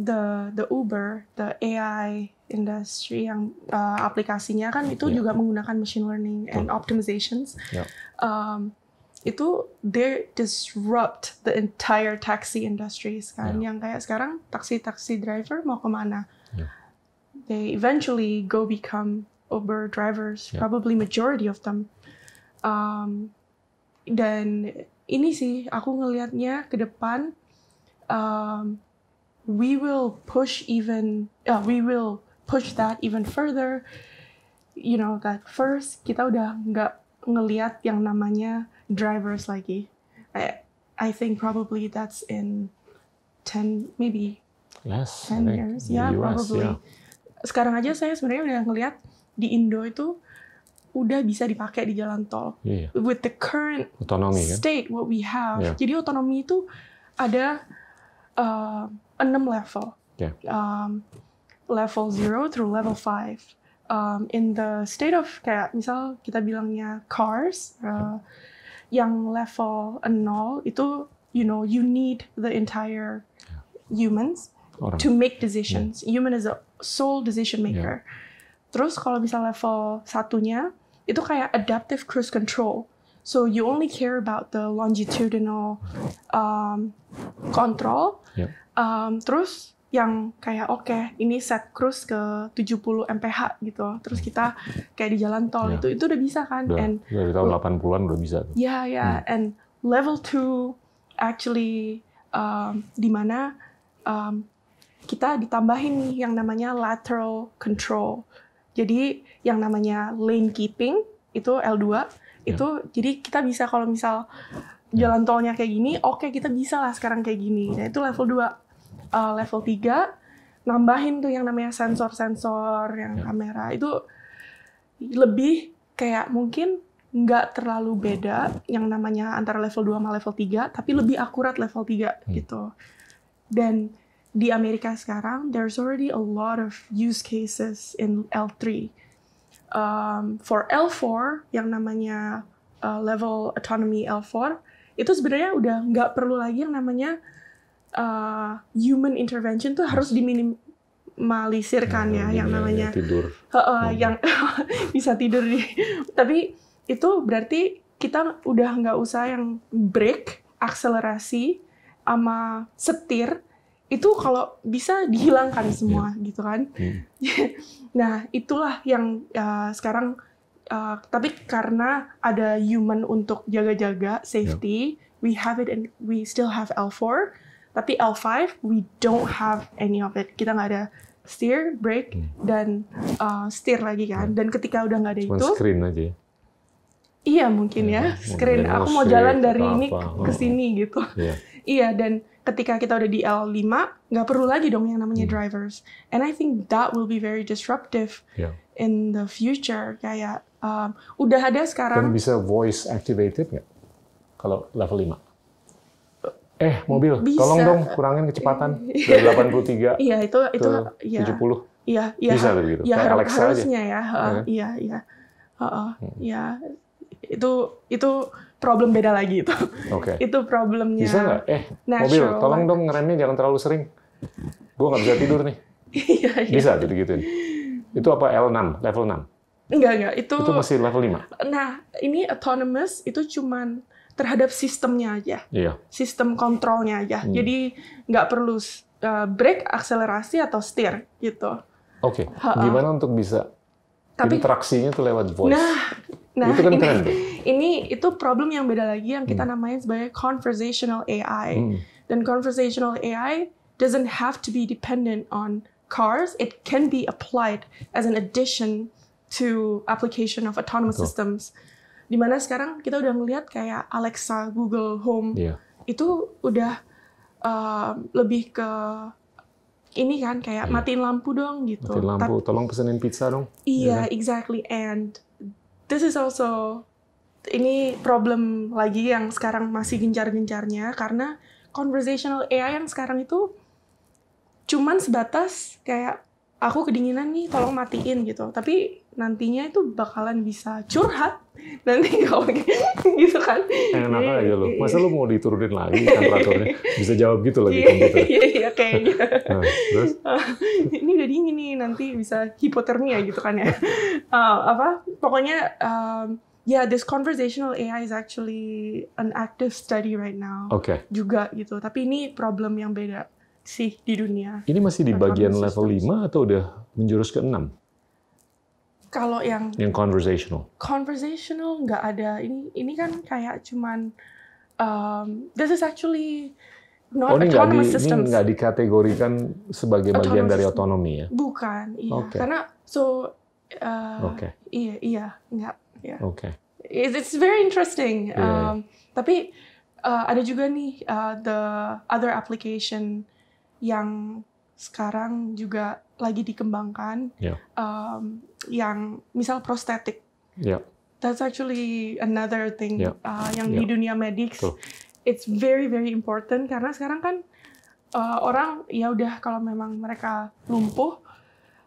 the the Uber, the AI industry yang uh, aplikasinya kan itu yeah. juga menggunakan machine learning and optimizations. Yeah. Um, itu they disrupt the entire taxi industry kan yeah. yang kayak sekarang taksi taksi driver mau kemana yeah. they eventually go become Uber drivers yeah. probably majority of them um, dan ini sih aku ngelihatnya ke depan um, we will push even uh, we will push that even further you know that first kita udah nggak ngelihat yang namanya drivers lagi I, I think probably that's in 10 maybe less 10 years yeah US, probably yeah. sekarang aja saya sebenarnya udah ngelihat di Indo itu udah bisa dipakai di jalan tol yeah. Iya. with the current autonomy, kan? state yeah. what we have yeah. jadi otonomi itu ada uh, enam level yeah. um, level 0 through level 5. Um, in the state of kayak misal kita bilangnya cars, uh, yang level nol itu you know you need the entire humans Orang. to make decisions. Yeah. Human is a sole decision maker. Yeah. Terus kalau misal level satunya itu kayak adaptive cruise control. So you only care about the longitudinal um, control. Um, terus yang kayak oke okay, ini set cruise ke 70 mph gitu terus kita kayak di jalan tol yeah. itu itu udah bisa kan udah, and dari tahun 80-an udah bisa tuh. Ya yeah, ya yeah. hmm. and level 2 actually um, di mana um, kita ditambahin nih yang namanya lateral control. Jadi yang namanya lane keeping itu L2 yeah. itu jadi kita bisa kalau misal iya. jalan tolnya kayak gini, oke okay, kita bisa lah sekarang kayak gini. Nah, itu level 2 uh, level 3 nambahin tuh yang namanya sensor-sensor yang yeah. kamera itu lebih kayak mungkin nggak terlalu beda yang namanya antara level 2 sama level 3 tapi lebih akurat level 3 hmm. gitu. Dan di Amerika sekarang there's already a lot of use cases in L3. Um, for L4 yang namanya uh, level autonomy L4 itu sebenarnya udah nggak perlu lagi yang namanya uh, human intervention tuh harus diminimalisir kan ya, hmm, yang iya, iya, namanya tidur. Uh, uh, yang bisa tidur di. Tapi itu berarti kita udah nggak usah yang break, akselerasi, sama setir itu kalau bisa dihilangkan iya. semua yeah. gitu kan. Hmm. nah itulah yang uh, sekarang. Uh, tapi karena ada human untuk jaga-jaga safety, yeah. we have it and we still have L4 tapi L5 we don't have any of it. Kita nggak ada steer, brake, hmm. dan uh, steer lagi kan. Dan ketika udah nggak ada Cuman itu, screen aja. Ya? Iya mungkin ya, ya. screen. Mungkin aku mau jalan dari ini ke oh. sini gitu. Yeah. iya dan ketika kita udah di L5 nggak perlu lagi dong yang namanya hmm. drivers. And I think that will be very disruptive yeah. in the future. Kayak um, udah ada sekarang. Dan bisa voice activated nggak kalau level 5? eh mobil bisa. tolong dong kurangin kecepatan iya. dari 83 iya itu itu ya. 70 iya iya bisa begitu iya, ya, kayak Alexa harusnya aja. ya iya uh, iya iya. uh, uh, hmm. ya itu itu problem beda lagi itu Oke. okay. itu problemnya bisa nggak eh natural. mobil tolong dong ngeremnya jangan terlalu sering gue nggak bisa tidur nih iya, iya. bisa gitu gituin itu apa L6 level 6 Enggak, enggak. Itu, itu masih level 5? Nah, ini autonomous itu cuman terhadap sistemnya aja, iya. sistem kontrolnya aja. Hmm. Jadi nggak perlu eh, break, akselerasi atau steer gitu. Oke, okay. gimana untuk bisa tapi, interaksinya tuh lewat voice? Nah, nah itu kan ini, keren. Ini itu problem yang beda lagi yang kita hmm. namain sebagai conversational AI. Hmm. Dan conversational AI doesn't have to be dependent on cars. It can be applied as an addition to application of autonomous Betul. systems Dimana sekarang kita udah ngelihat kayak Alexa, Google Home yeah. itu udah uh, lebih ke ini kan kayak yeah. matiin lampu dong gitu. Matiin lampu, Tapi, tolong pesenin pizza dong. Iya, yeah, kan? exactly. And this is also ini problem lagi yang sekarang masih gencar-gencarnya karena conversational AI yang sekarang itu cuman sebatas kayak aku kedinginan nih tolong matiin gitu tapi nantinya itu bakalan bisa curhat nanti kalau gitu kan enak iya, aja lu iya. masa lu mau diturunin lagi temperaturnya kan bisa jawab gitu lagi iya, komputer iya iya kayaknya nah, terus ini udah dingin nih nanti bisa hipotermia gitu kan ya uh, apa pokoknya um, yeah, this conversational AI is actually an active study right now. Oke. Okay. Juga gitu. Tapi ini problem yang beda sih di dunia. Ini masih di bagian level lima 5 atau udah menjurus ke 6? Kalau yang yang conversational. Conversational nggak ada. Ini ini kan kayak cuman um, this is actually not oh, ini autonomous di, systems. Ini nggak dikategorikan sebagai autonomous bagian dari otonomi ya? Bukan, iya. Okay. Karena so uh, okay. iya iya nggak. Iya. Oke. Okay. It's very interesting. Yeah. Iya. Um, tapi uh, ada juga nih uh, the other application yang sekarang juga lagi dikembangkan yeah. um, yang misal prostetik. Yeah. That's actually another thing yeah. uh, yang yeah. di dunia medis. It's very very important karena sekarang kan uh, orang ya udah kalau memang mereka lumpuh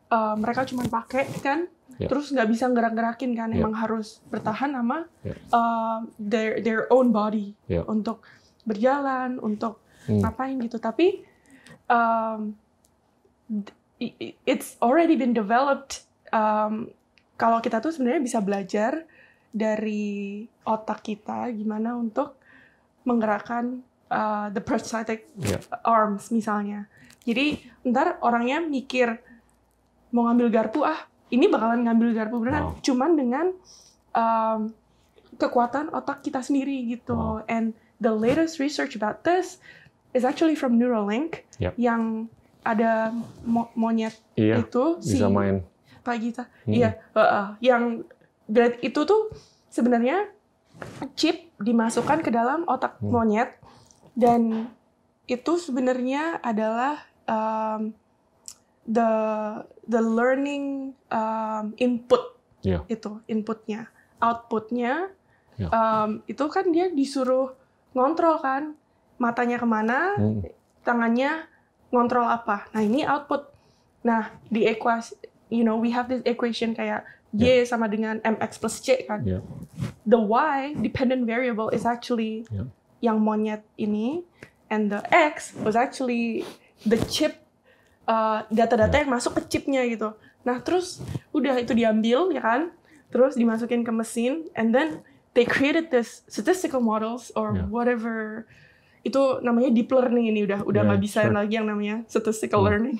uh, mereka cuma pakai kan yeah. terus nggak bisa gerak-gerakin kan yeah. Ya. harus bertahan sama yeah. uh, their their own body yeah. untuk berjalan untuk hmm. ngapain gitu tapi um, it's already been developed. Um, kalau kita tuh sebenarnya bisa belajar dari otak kita gimana untuk menggerakkan uh, the prosthetic yeah. arms misalnya. Jadi ntar orangnya mikir mau ngambil garpu ah ini bakalan ngambil garpu beneran, wow. cuman dengan um, kekuatan otak kita sendiri gitu. Wow. And the latest research about this is actually from Neuralink yep. yang ada monyet iya, itu bisa si main. Pak Gita. Hmm. Iya, uh, uh, yang itu tuh sebenarnya chip dimasukkan ke dalam otak hmm. monyet dan itu sebenarnya adalah um, the the learning um, input yeah. itu inputnya outputnya yeah. Iya. um, itu kan dia disuruh ngontrol kan matanya kemana hmm. tangannya ngontrol apa. Nah, ini output. Nah, di ekuasi, you know, we have this equation kayak Y yeah. sama dengan MX plus C kan. Yeah. The Y, dependent variable, is actually yeah. yang monyet ini. And the X was actually the chip, uh, data-data uh, yang masuk ke chipnya gitu. Nah, terus udah itu diambil, ya kan? Terus dimasukin ke mesin, and then they created this statistical models or yeah. whatever itu namanya deep learning ini udah udah iya, nggak yeah, bisa sure. lagi yang namanya statistical hmm. learning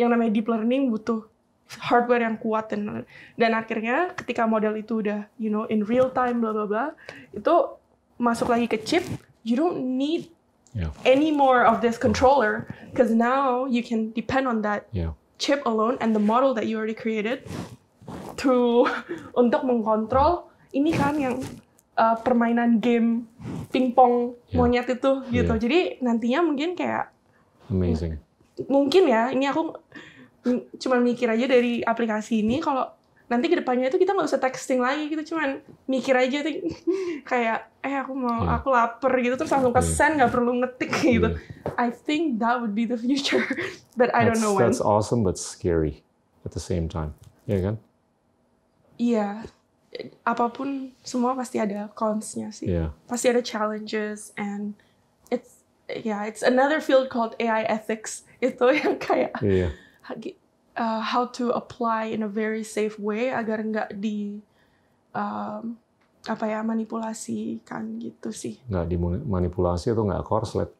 yang namanya deep learning butuh hardware yang kuat dan dan akhirnya ketika model itu udah you know in real time bla bla bla itu masuk lagi ke chip you don't need yeah. any more of this controller because now you can depend on that yeah. chip alone and the model that you already created to untuk mengkontrol ini kan yang uh, permainan game pingpong yeah. monyet itu gitu. Yeah. Jadi nantinya mungkin kayak amazing. Mungkin ya, ini aku cuma mikir aja dari aplikasi ini kalau nanti kedepannya itu kita nggak usah texting lagi gitu cuman mikir aja tuh kayak eh aku mau yeah. aku lapar gitu terus langsung kesen nggak yeah. perlu ngetik gitu I think that would be the future but I don't know when that's awesome but scary at the same time ya yeah, kan iya yeah apapun semua pasti ada cons-nya sih. Yeah. Pasti ada challenges and it's yeah, it's another field called AI ethics. Itu yang kayak yeah. uh, how to apply in a very safe way agar nggak di um, apa ya manipulasi kan gitu sih. Nggak dimanipulasi atau nggak korslet.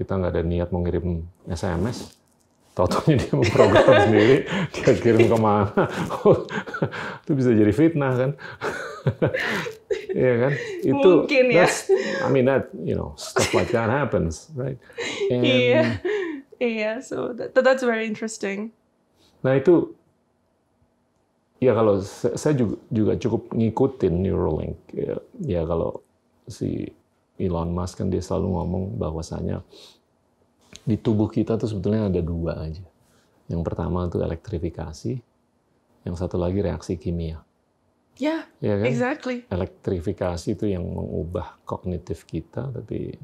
Kita nggak ada niat mengirim SMS Taunya dia memprogram sendiri, dia kirim mana? Oh, itu bisa jadi fitnah kan. Iya kan? Itu Mungkin ya. I mean that, you know, stuff like that happens, right? Iya. And, iya. Iya, so that, that's very interesting. Nah, itu ya kalau saya juga, juga cukup ngikutin Neuralink. Ya, ya kalau si Elon Musk kan dia selalu ngomong bahwasanya di tubuh kita tuh sebetulnya ada dua aja. Yang pertama itu elektrifikasi, yang satu lagi reaksi kimia. Ya, yeah, kan? exactly. Elektrifikasi itu yang mengubah kognitif kita, tapi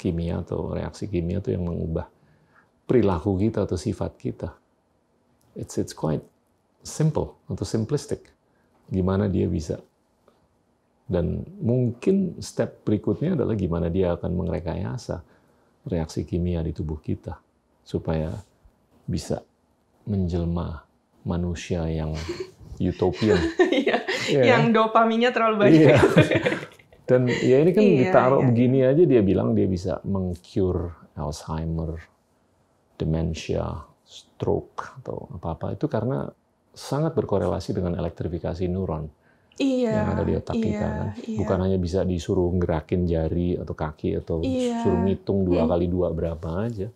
kimia atau reaksi kimia itu yang mengubah perilaku kita atau sifat kita. It's it's quite simple atau simplistic. Gimana dia bisa dan mungkin step berikutnya adalah gimana dia akan merekayasa reaksi kimia di tubuh kita supaya bisa menjelma manusia yang utopian. yeah. Iya yang kan? dopaminnya terlalu banyak. Yeah. Dan ya ini kan yeah, ditaruh yeah. Iya. begini aja dia bilang dia bisa mengcure Alzheimer, demensia, stroke atau apa-apa itu karena sangat berkorelasi dengan elektrifikasi neuron iya, yang ada di otak iya, kita kan. Iya. Bukan hanya bisa disuruh gerakin jari atau kaki atau iya. suruh ngitung dua iya. kali dua berapa aja,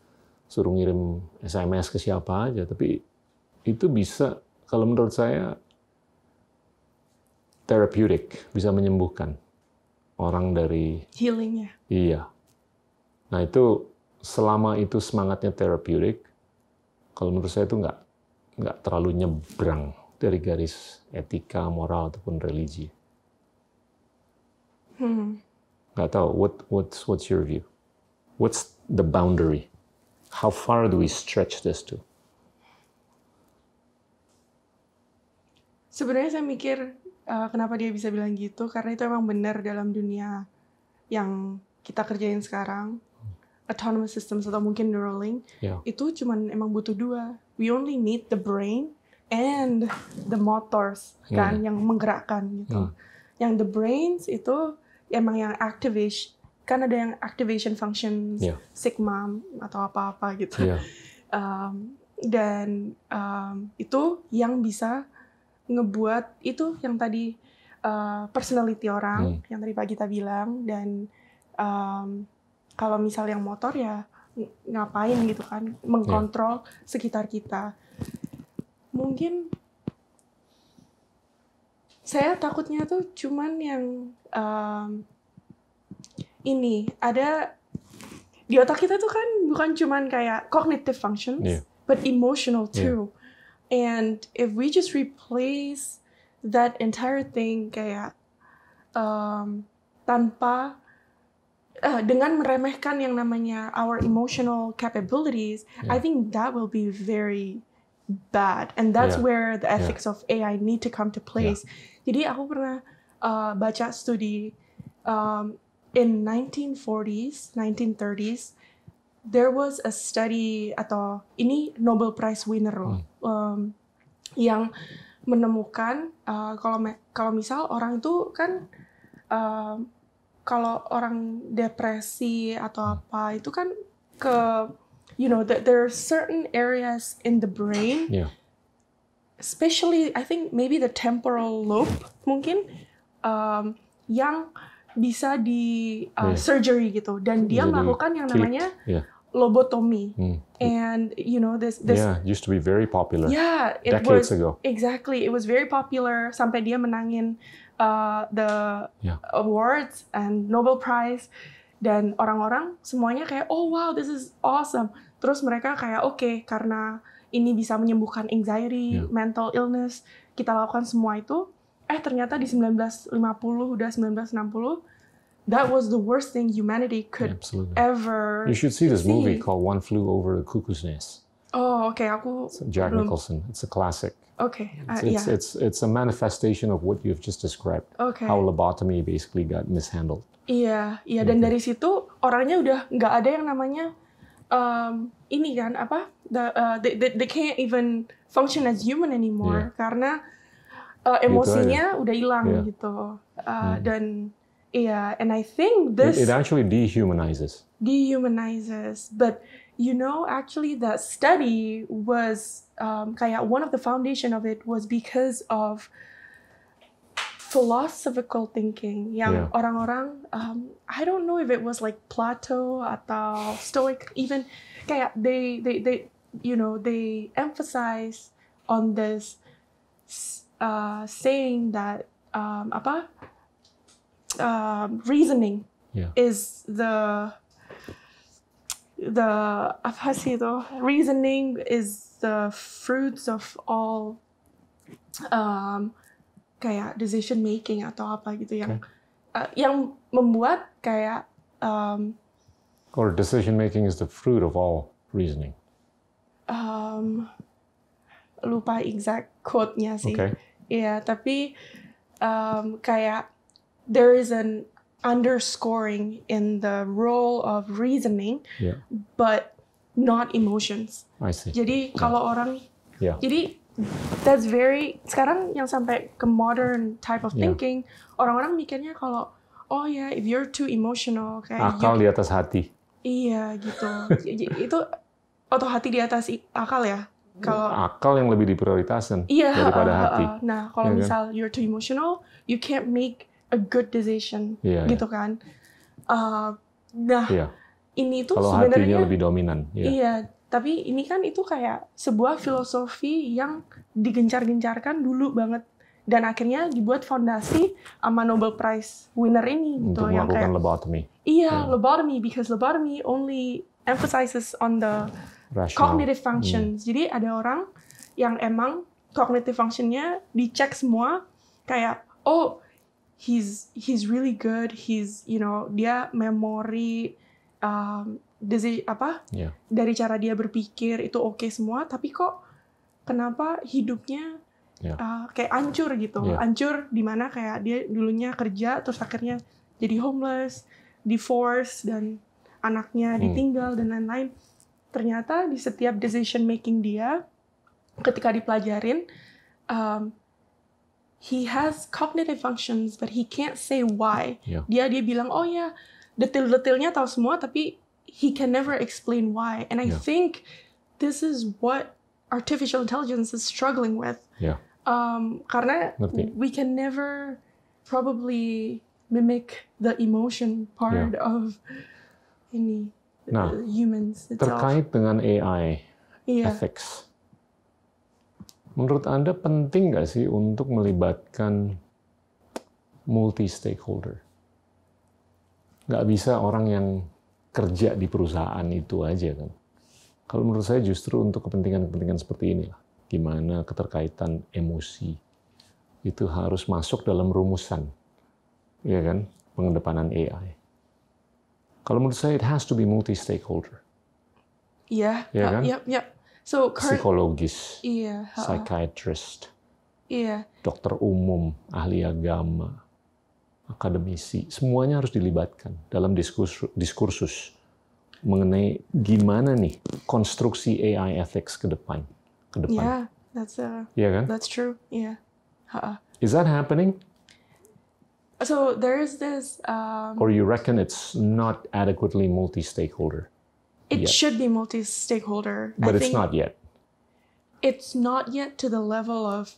suruh ngirim SMS ke siapa aja, tapi itu bisa kalau menurut saya therapeutic, bisa menyembuhkan orang dari healingnya. Iya. Nah itu selama itu semangatnya therapeutic, kalau menurut saya itu nggak nggak terlalu nyebrang dari garis etika, moral ataupun religi. Hmm. Gak tau. What what's what's your view? What's the boundary? How far do we stretch this to? Sebenarnya saya mikir uh, kenapa dia bisa bilang gitu karena itu emang benar dalam dunia yang kita kerjain sekarang autonomous systems atau mungkin Neuralink yeah. itu cuman emang butuh dua. We only need the brain and the motors yeah. kan iya. yang menggerakkan gitu. Hmm. Yang the brains itu emang yang activate kan ada yang activation function yeah. sigma atau apa-apa gitu. Yeah. Um, dan um, itu yang bisa ngebuat itu yang tadi uh, personality orang hmm. yang tadi pak kita bilang dan um, kalau misal yang motor ya ngapain gitu kan iya. mengkontrol yeah. sekitar kita mungkin saya takutnya tuh cuman yang um, ini ada di otak kita tuh kan bukan cuman kayak cognitive functions yeah. but emotional too yeah. and if we just replace that entire thing kayak um, tanpa uh, dengan meremehkan yang namanya our emotional capabilities yeah. I think that will be very bad and that's yeah. where the ethics yeah. of AI need to come to place. Yeah. Jadi aku pernah uh, baca studi um, in 1940s, 1930s there was a study atau ini Nobel Prize winner loh hmm. um, yang menemukan uh, kalau kalau misal orang itu kan uh, kalau orang depresi atau apa itu kan ke you know that there are certain areas in the brain yeah. especially I think maybe the temporal lobe mungkin um, yang bisa di uh, yeah. surgery gitu dan dia Jadi melakukan yang namanya yeah. lobotomy mm. and you know this this yeah used to be very popular yeah it was, ago exactly it was very popular sampai dia menangin uh, the yeah. awards and Nobel Prize dan orang-orang semuanya kayak oh wow this is awesome Terus mereka kayak oke okay, karena ini bisa menyembuhkan anxiety, yeah. mental illness, kita lakukan semua itu. Eh ternyata di 1950 udah 1960 that was the worst thing humanity could Absolutely. ever. You should see this see. movie called One Flew Over the Cuckoo's Nest. Oh, okay, aku. It's Jack belum. Nicholson. It's a classic. Okay, uh, it's, yeah. it's, it's a manifestation of what you've just described. Okay. How lobotomy basically got mishandled. Iya, yeah, iya yeah, dan gitu. dari situ orangnya udah nggak ada yang namanya um, ini kan apa the, uh, they, they they can't even function as human anymore yeah. karena uh, gitu emosinya udah hilang yeah. gitu uh, hmm. dan iya yeah, and I think this it, it actually dehumanizes dehumanizes but you know actually that study was um, kayak one of the foundation of it was because of philosophical thinking yang yeah. orang-orang um, I don't know if it was like Plato atau Stoic even kayak they they they you know they emphasize on this uh, saying that um, apa uh, reasoning yeah. is the the apa sih itu reasoning is the fruits of all um, kayak decision making atau apa gitu yang okay. uh, eh, yang membuat kayak um, or decision making is the fruit of all reasoning. Um, lupa exact quote-nya sih. Okay. Iya, tapi um, kayak there is an underscoring in the role of reasoning, yeah. but not emotions. I see. Jadi yeah. kalau orang, yeah. jadi that's very sekarang yang sampai ke modern type of thinking yeah. orang-orang mikirnya kalau oh ya yeah, if you're too emotional kayak akal di atas hati iya gitu itu atau hati di atas akal ya kalau akal yang lebih diprioritaskan iya, daripada uh, uh, hati. Ah. Nah, kalau yeah, kan? misal kan? you're too emotional, you can't make a good decision, yeah, iya. gitu yeah. kan. Uh, nah, yeah. ini tuh sebenarnya lebih dominan. Yeah. Iya, iya tapi ini kan itu kayak sebuah filosofi yang digencar-gencarkan dulu banget dan akhirnya dibuat fondasi sama Nobel Prize winner ini Untuk gitu Untuk yang kayak lobotomy. Iya, hmm. lobotomy because lobotomy only emphasizes on the Rational. cognitive hmm. functions. Hmm. Jadi ada orang yang emang cognitive functionnya dicek semua kayak oh he's he's really good, he's you know dia memori um, desi apa yeah. dari cara dia berpikir itu oke okay semua tapi kok kenapa hidupnya yeah. Iya. uh, kayak ancur gitu yeah. ancur dimana kayak dia dulunya kerja terus akhirnya jadi homeless divorce dan anaknya hmm. ditinggal hmm. dan lain-lain ternyata di setiap decision making dia ketika dipelajarin um, he has cognitive functions but he can't say why yeah. dia dia bilang oh ya detail-detailnya tahu semua tapi he can never explain why. And I yeah. think this is what artificial intelligence is struggling with. Yeah. Um, karena Ngerti. we can never probably mimic the emotion part yeah. of any uh, nah, humans itself. Terkait dengan AI yeah. ethics. Menurut Anda penting nggak sih untuk melibatkan multi stakeholder? Nggak bisa orang yang kerja di perusahaan itu aja kan. Kalau menurut saya justru untuk kepentingan-kepentingan seperti inilah, gimana keterkaitan emosi itu harus masuk dalam rumusan, ya kan, pengedepanan AI. Kalau menurut saya it has to be multi stakeholder. Iya. Yeah, ya kan? Yep, ya, yep. Ya. So psikologis, yeah, psychiatrist, yeah. dokter umum, ahli agama, akademisi, semuanya harus dilibatkan dalam diskursus, mengenai gimana nih konstruksi AI ethics ke depan, ke depan. Yeah, that's uh, a, iya yeah, kan? That's true. Yeah. Uh Is that happening? So there is this. Um, or you reckon it's not adequately multi-stakeholder? It yet. should be multi-stakeholder. But I it's not yet. It's not yet to the level of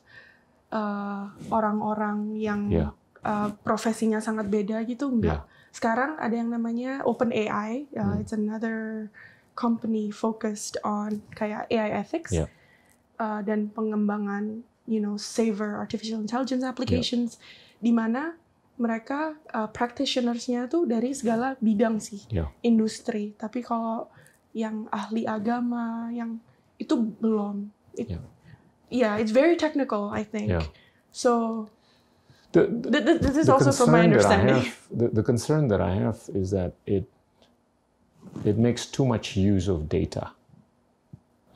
uh, orang-orang uh, yang yeah uh, profesinya sangat beda gitu enggak. Yeah. Sekarang ada yang namanya Open AI, uh, ya, hmm. it's another company focused on kayak AI ethics yeah. Ya. uh, dan pengembangan you know saver artificial intelligence applications yeah. di mana mereka uh, practitionersnya tuh dari segala bidang sih yeah. industri tapi kalau yang ahli agama yang itu belum it, yeah. yeah it's very technical I think yeah. so The, the, this is also from my understanding. Have, the, the concern that I have is that it it makes too much use of data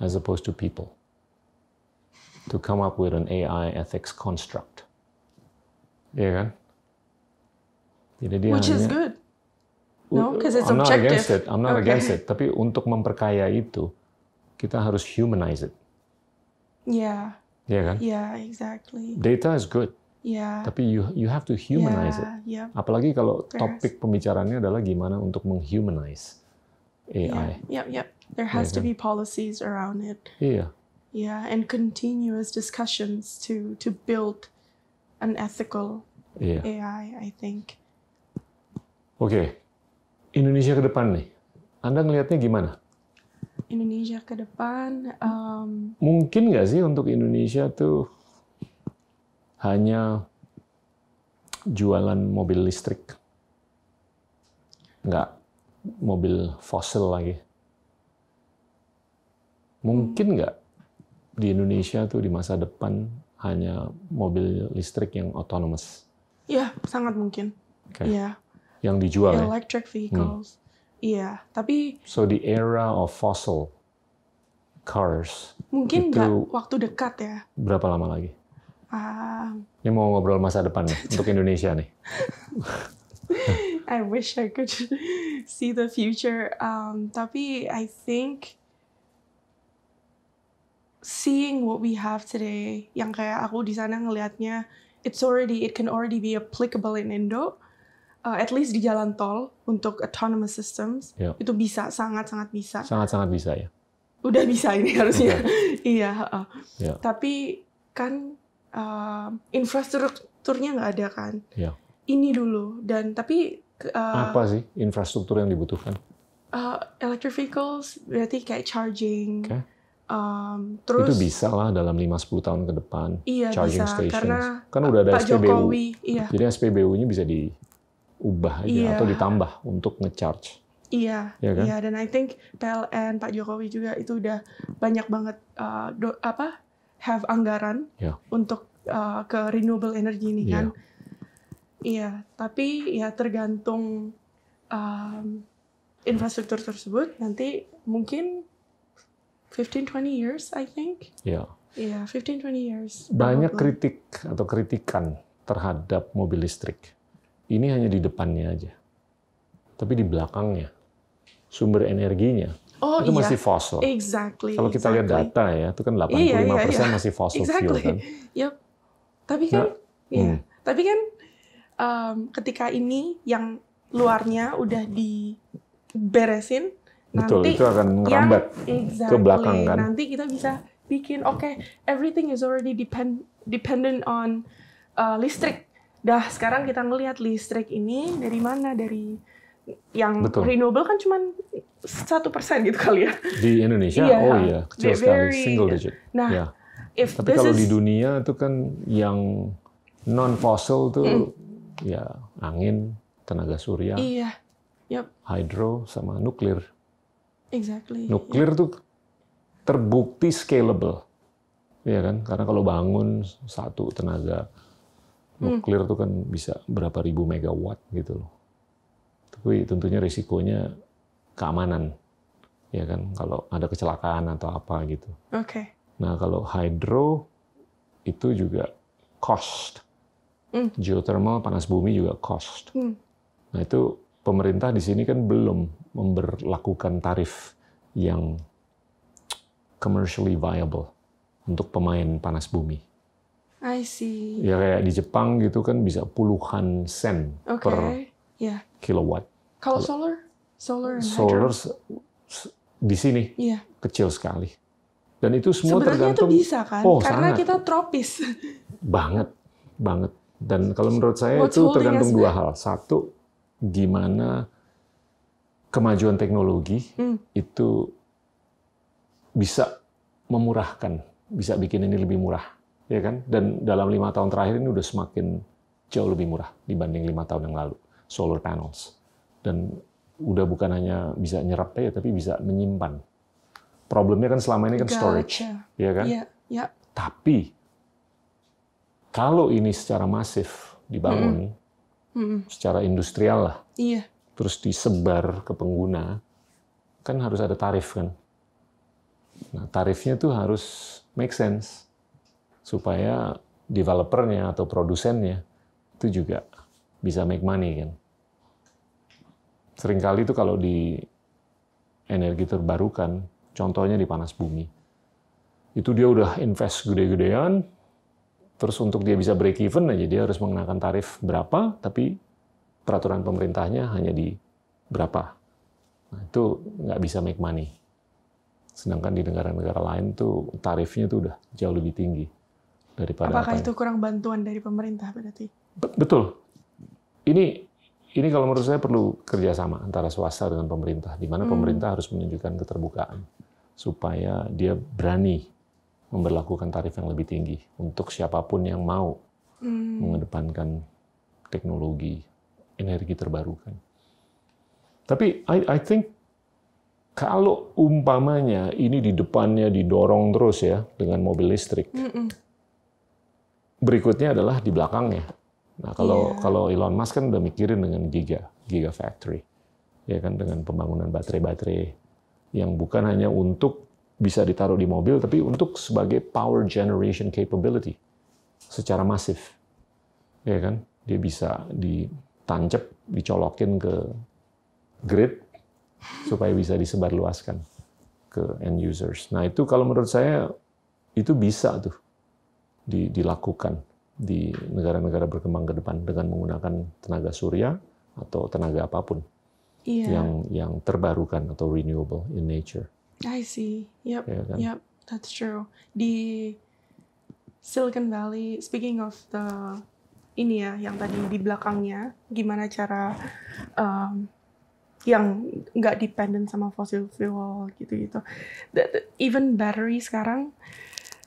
as opposed to people to come up with an AI ethics construct. Yeah. Which is good. No, because it's I'm objective. not against it. I'm not okay. against it. Tapi untuk memperkaya itu, kita harus humanize it. Yeah. Yeah, kan? Yeah, exactly. Data is good. yeah. tapi you you have to humanize yeah. it. Yeah. Ya. Apalagi kalau topik pembicaranya adalah gimana untuk menghumanize AI. Yeah, yeah, yeah. There has yeah, to ya kan? be policies around it. Iya. Yeah. yeah, and continuous discussions to to build an ethical yeah. AI, I think. Oke, okay. Indonesia ke depan nih, Anda ngelihatnya gimana? Indonesia ke depan. Um, Mungkin nggak sih untuk Indonesia tuh hanya jualan mobil listrik. Nggak mobil fosil lagi. Mungkin nggak di Indonesia tuh di masa depan hanya mobil listrik yang autonomous? Iya, sangat mungkin. Okay. Iya. Yang dijual ya? Electric hmm. vehicles. Iya, Hmm. Iya, tapi... So the era of fossil cars Mungkin nggak waktu dekat ya. Berapa lama lagi? Ini mau ngobrol masa depan nih, untuk Indonesia nih. I wish I could see the future. Um, tapi I think seeing what we have today, yang kayak aku di sana ngelihatnya, it's already it can already be applicable in Indo. Uh, at least di jalan tol untuk autonomous systems yeah. itu bisa sangat sangat bisa. Sangat sangat bisa ya. Udah bisa ini harusnya. iya. yeah. yeah. Tapi kan uh, infrastrukturnya nggak ada kan. Ya. Ini dulu dan tapi uh, apa sih infrastruktur yang dibutuhkan? Uh, electric vehicles berarti kayak charging. Okay. Um, terus itu bisa lah dalam 5-10 tahun ke depan iya, charging bisa, stations. Karena kan udah ada Pak SPBU. Jokowi, iya. Jadi SPBU-nya bisa diubah aja iya. atau ditambah untuk ngecharge. Iya, ya kan? iya dan I think PLN Pak Jokowi juga itu udah banyak banget uh, do, apa have anggaran yeah. untuk uh, ke renewable energy ini ya. kan. Yeah. Iya, tapi ya tergantung um, infrastruktur tersebut nanti mungkin 15 20 years I think. Ya. Iya. Yeah. Iya, yeah, 15 20 years. Banyak probably. kritik atau kritikan terhadap mobil listrik. Ini hanya di depannya aja. Tapi di belakangnya sumber energinya Oh, itu iya. masih fosil. Exactly. Kalau kita exactly. lihat data ya, itu kan 85% iya, iya, iya. masih fosil exactly. fuel kan. Yep. Tapi ya. kan, nah, ya. hmm. tapi kan um, ketika ini yang luarnya udah diberesin, Betul, nanti itu akan merambat exactly. ke belakang kan. Nanti kita bisa bikin, oke, okay, everything is already depend dependent on uh, listrik. Dah sekarang kita ngelihat listrik ini dari mana dari yang Betul. renewable kan cuma satu persen gitu kali ya di Indonesia yeah. oh iya kecil They're sekali single digit nah yeah. if tapi this kalau is, di dunia itu kan yang non fossil tuh mm. ya angin tenaga surya iya yeah. yep. hydro sama nuklir exactly nuklir yeah. tuh terbukti scalable Iya kan? Karena kalau bangun satu tenaga hmm. nuklir hmm. tuh kan bisa berapa ribu megawatt gitu loh tapi ya, tentunya risikonya keamanan ya kan kalau ada kecelakaan atau apa gitu. Oke. Okay. Nah kalau hydro itu juga cost, mm. geothermal panas bumi juga cost. Mm. Nah itu pemerintah di sini kan belum memperlakukan tarif yang commercially viable untuk pemain panas bumi. I see. Ya kayak di Jepang gitu kan bisa puluhan sen okay. per yeah. kilowatt. Kalau solar, solar, solar di sini yeah. kecil sekali. Dan itu semua Sebenarnya tergantung. Itu bisa kan? Oh, Karena sangat. kita tropis. Banget, banget. Dan kalau menurut saya What's itu tergantung dua hal. Satu, gimana kemajuan teknologi mm. itu bisa memurahkan, bisa bikin ini lebih murah, ya kan? Dan dalam lima tahun terakhir ini udah semakin jauh lebih murah dibanding lima tahun yang lalu solar panels. Dan udah bukan hanya bisa nyerap ya, tapi bisa menyimpan. Problemnya kan selama ini kan storage, gotcha. ya kan? Yeah. Yeah. Tapi kalau ini secara masif dibangun, mm -hmm. secara industrial lah, yeah. terus disebar ke pengguna, kan harus ada tarif kan? Nah, tarifnya tuh harus make sense supaya developernya atau produsennya itu juga bisa make money kan. Seringkali itu kalau di energi terbarukan, contohnya di panas bumi, itu dia udah invest gede-gedean, terus untuk dia bisa break even aja dia harus mengenakan tarif berapa, tapi peraturan pemerintahnya hanya di berapa. Nah, itu nggak bisa make money. Sedangkan di negara-negara lain tuh tarifnya tuh udah jauh lebih tinggi daripada. Apakah apa itu kurang bantuan dari pemerintah berarti? Betul, ini ini kalau menurut saya perlu kerjasama antara swasta dengan pemerintah, di mana hmm. pemerintah harus menunjukkan keterbukaan supaya dia berani memberlakukan tarif yang lebih tinggi untuk siapapun yang mau hmm. mengedepankan teknologi energi terbarukan. Tapi I, I think kalau umpamanya ini di depannya didorong terus ya dengan mobil listrik, hmm, berikutnya adalah di belakangnya Nah kalau yeah. kalau Elon Musk kan udah mikirin dengan giga giga factory ya kan dengan pembangunan baterai-baterai yang bukan hanya untuk bisa ditaruh di mobil, tapi untuk sebagai power generation capability secara masif, ya kan? Dia bisa ditancap, dicolokin ke grid supaya bisa disebarluaskan ke end users. Nah itu kalau menurut saya itu bisa tuh dilakukan di negara-negara berkembang ke depan dengan menggunakan tenaga surya atau tenaga apapun yeah. yang yang terbarukan atau renewable in nature. I see. Yep. Yeah, kan? Yep. That's true. Di Silicon Valley, speaking of the ini ya yang tadi di belakangnya, gimana cara um, yang nggak dependent sama fossil fuel gitu-gitu. Even battery sekarang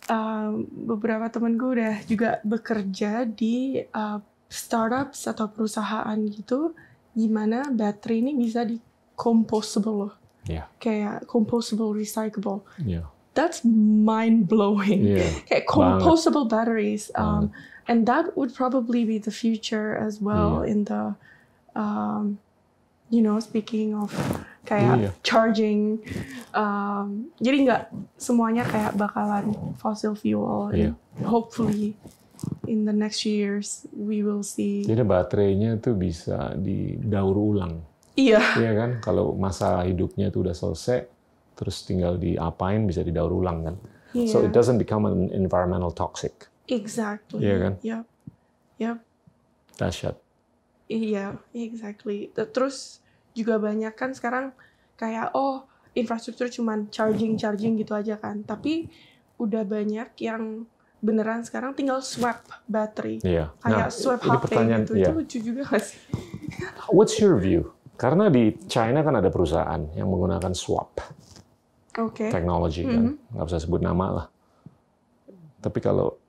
Eh, beberapa temen gue udah juga bekerja di uh, startups atau perusahaan gitu, gimana baterai ini bisa di composable loh, yeah. kayak composable recyclable. Yeah. That's mind blowing. Yeah. kayak composable Banget. batteries, um, and that would probably be the future as well yeah. in the, um, you know, speaking of kayak iya. charging. Um, jadi nggak semuanya kayak bakalan fossil fuel. Iya. Hopefully in the next years we will see. Jadi baterainya tuh bisa didaur ulang. Iya. Iya kan, kalau masa hidupnya tuh udah selesai, terus tinggal diapain bisa didaur ulang kan. Yeah. So iya. it doesn't become an environmental toxic. Exactly. Iya kan. Yep. Yep. Dahsyat. Iya, yeah, exactly. Terus juga banyak kan sekarang kayak oh infrastruktur cuman charging charging gitu aja kan tapi udah banyak yang beneran sekarang tinggal swap baterai iya. yeah. kayak nah, swap HP gitu yeah. itu iya. lucu juga gak sih What's your view? Karena di China kan ada perusahaan yang menggunakan swap okay. technology mm -hmm. kan mm-hmm. nggak usah sebut nama lah tapi kalau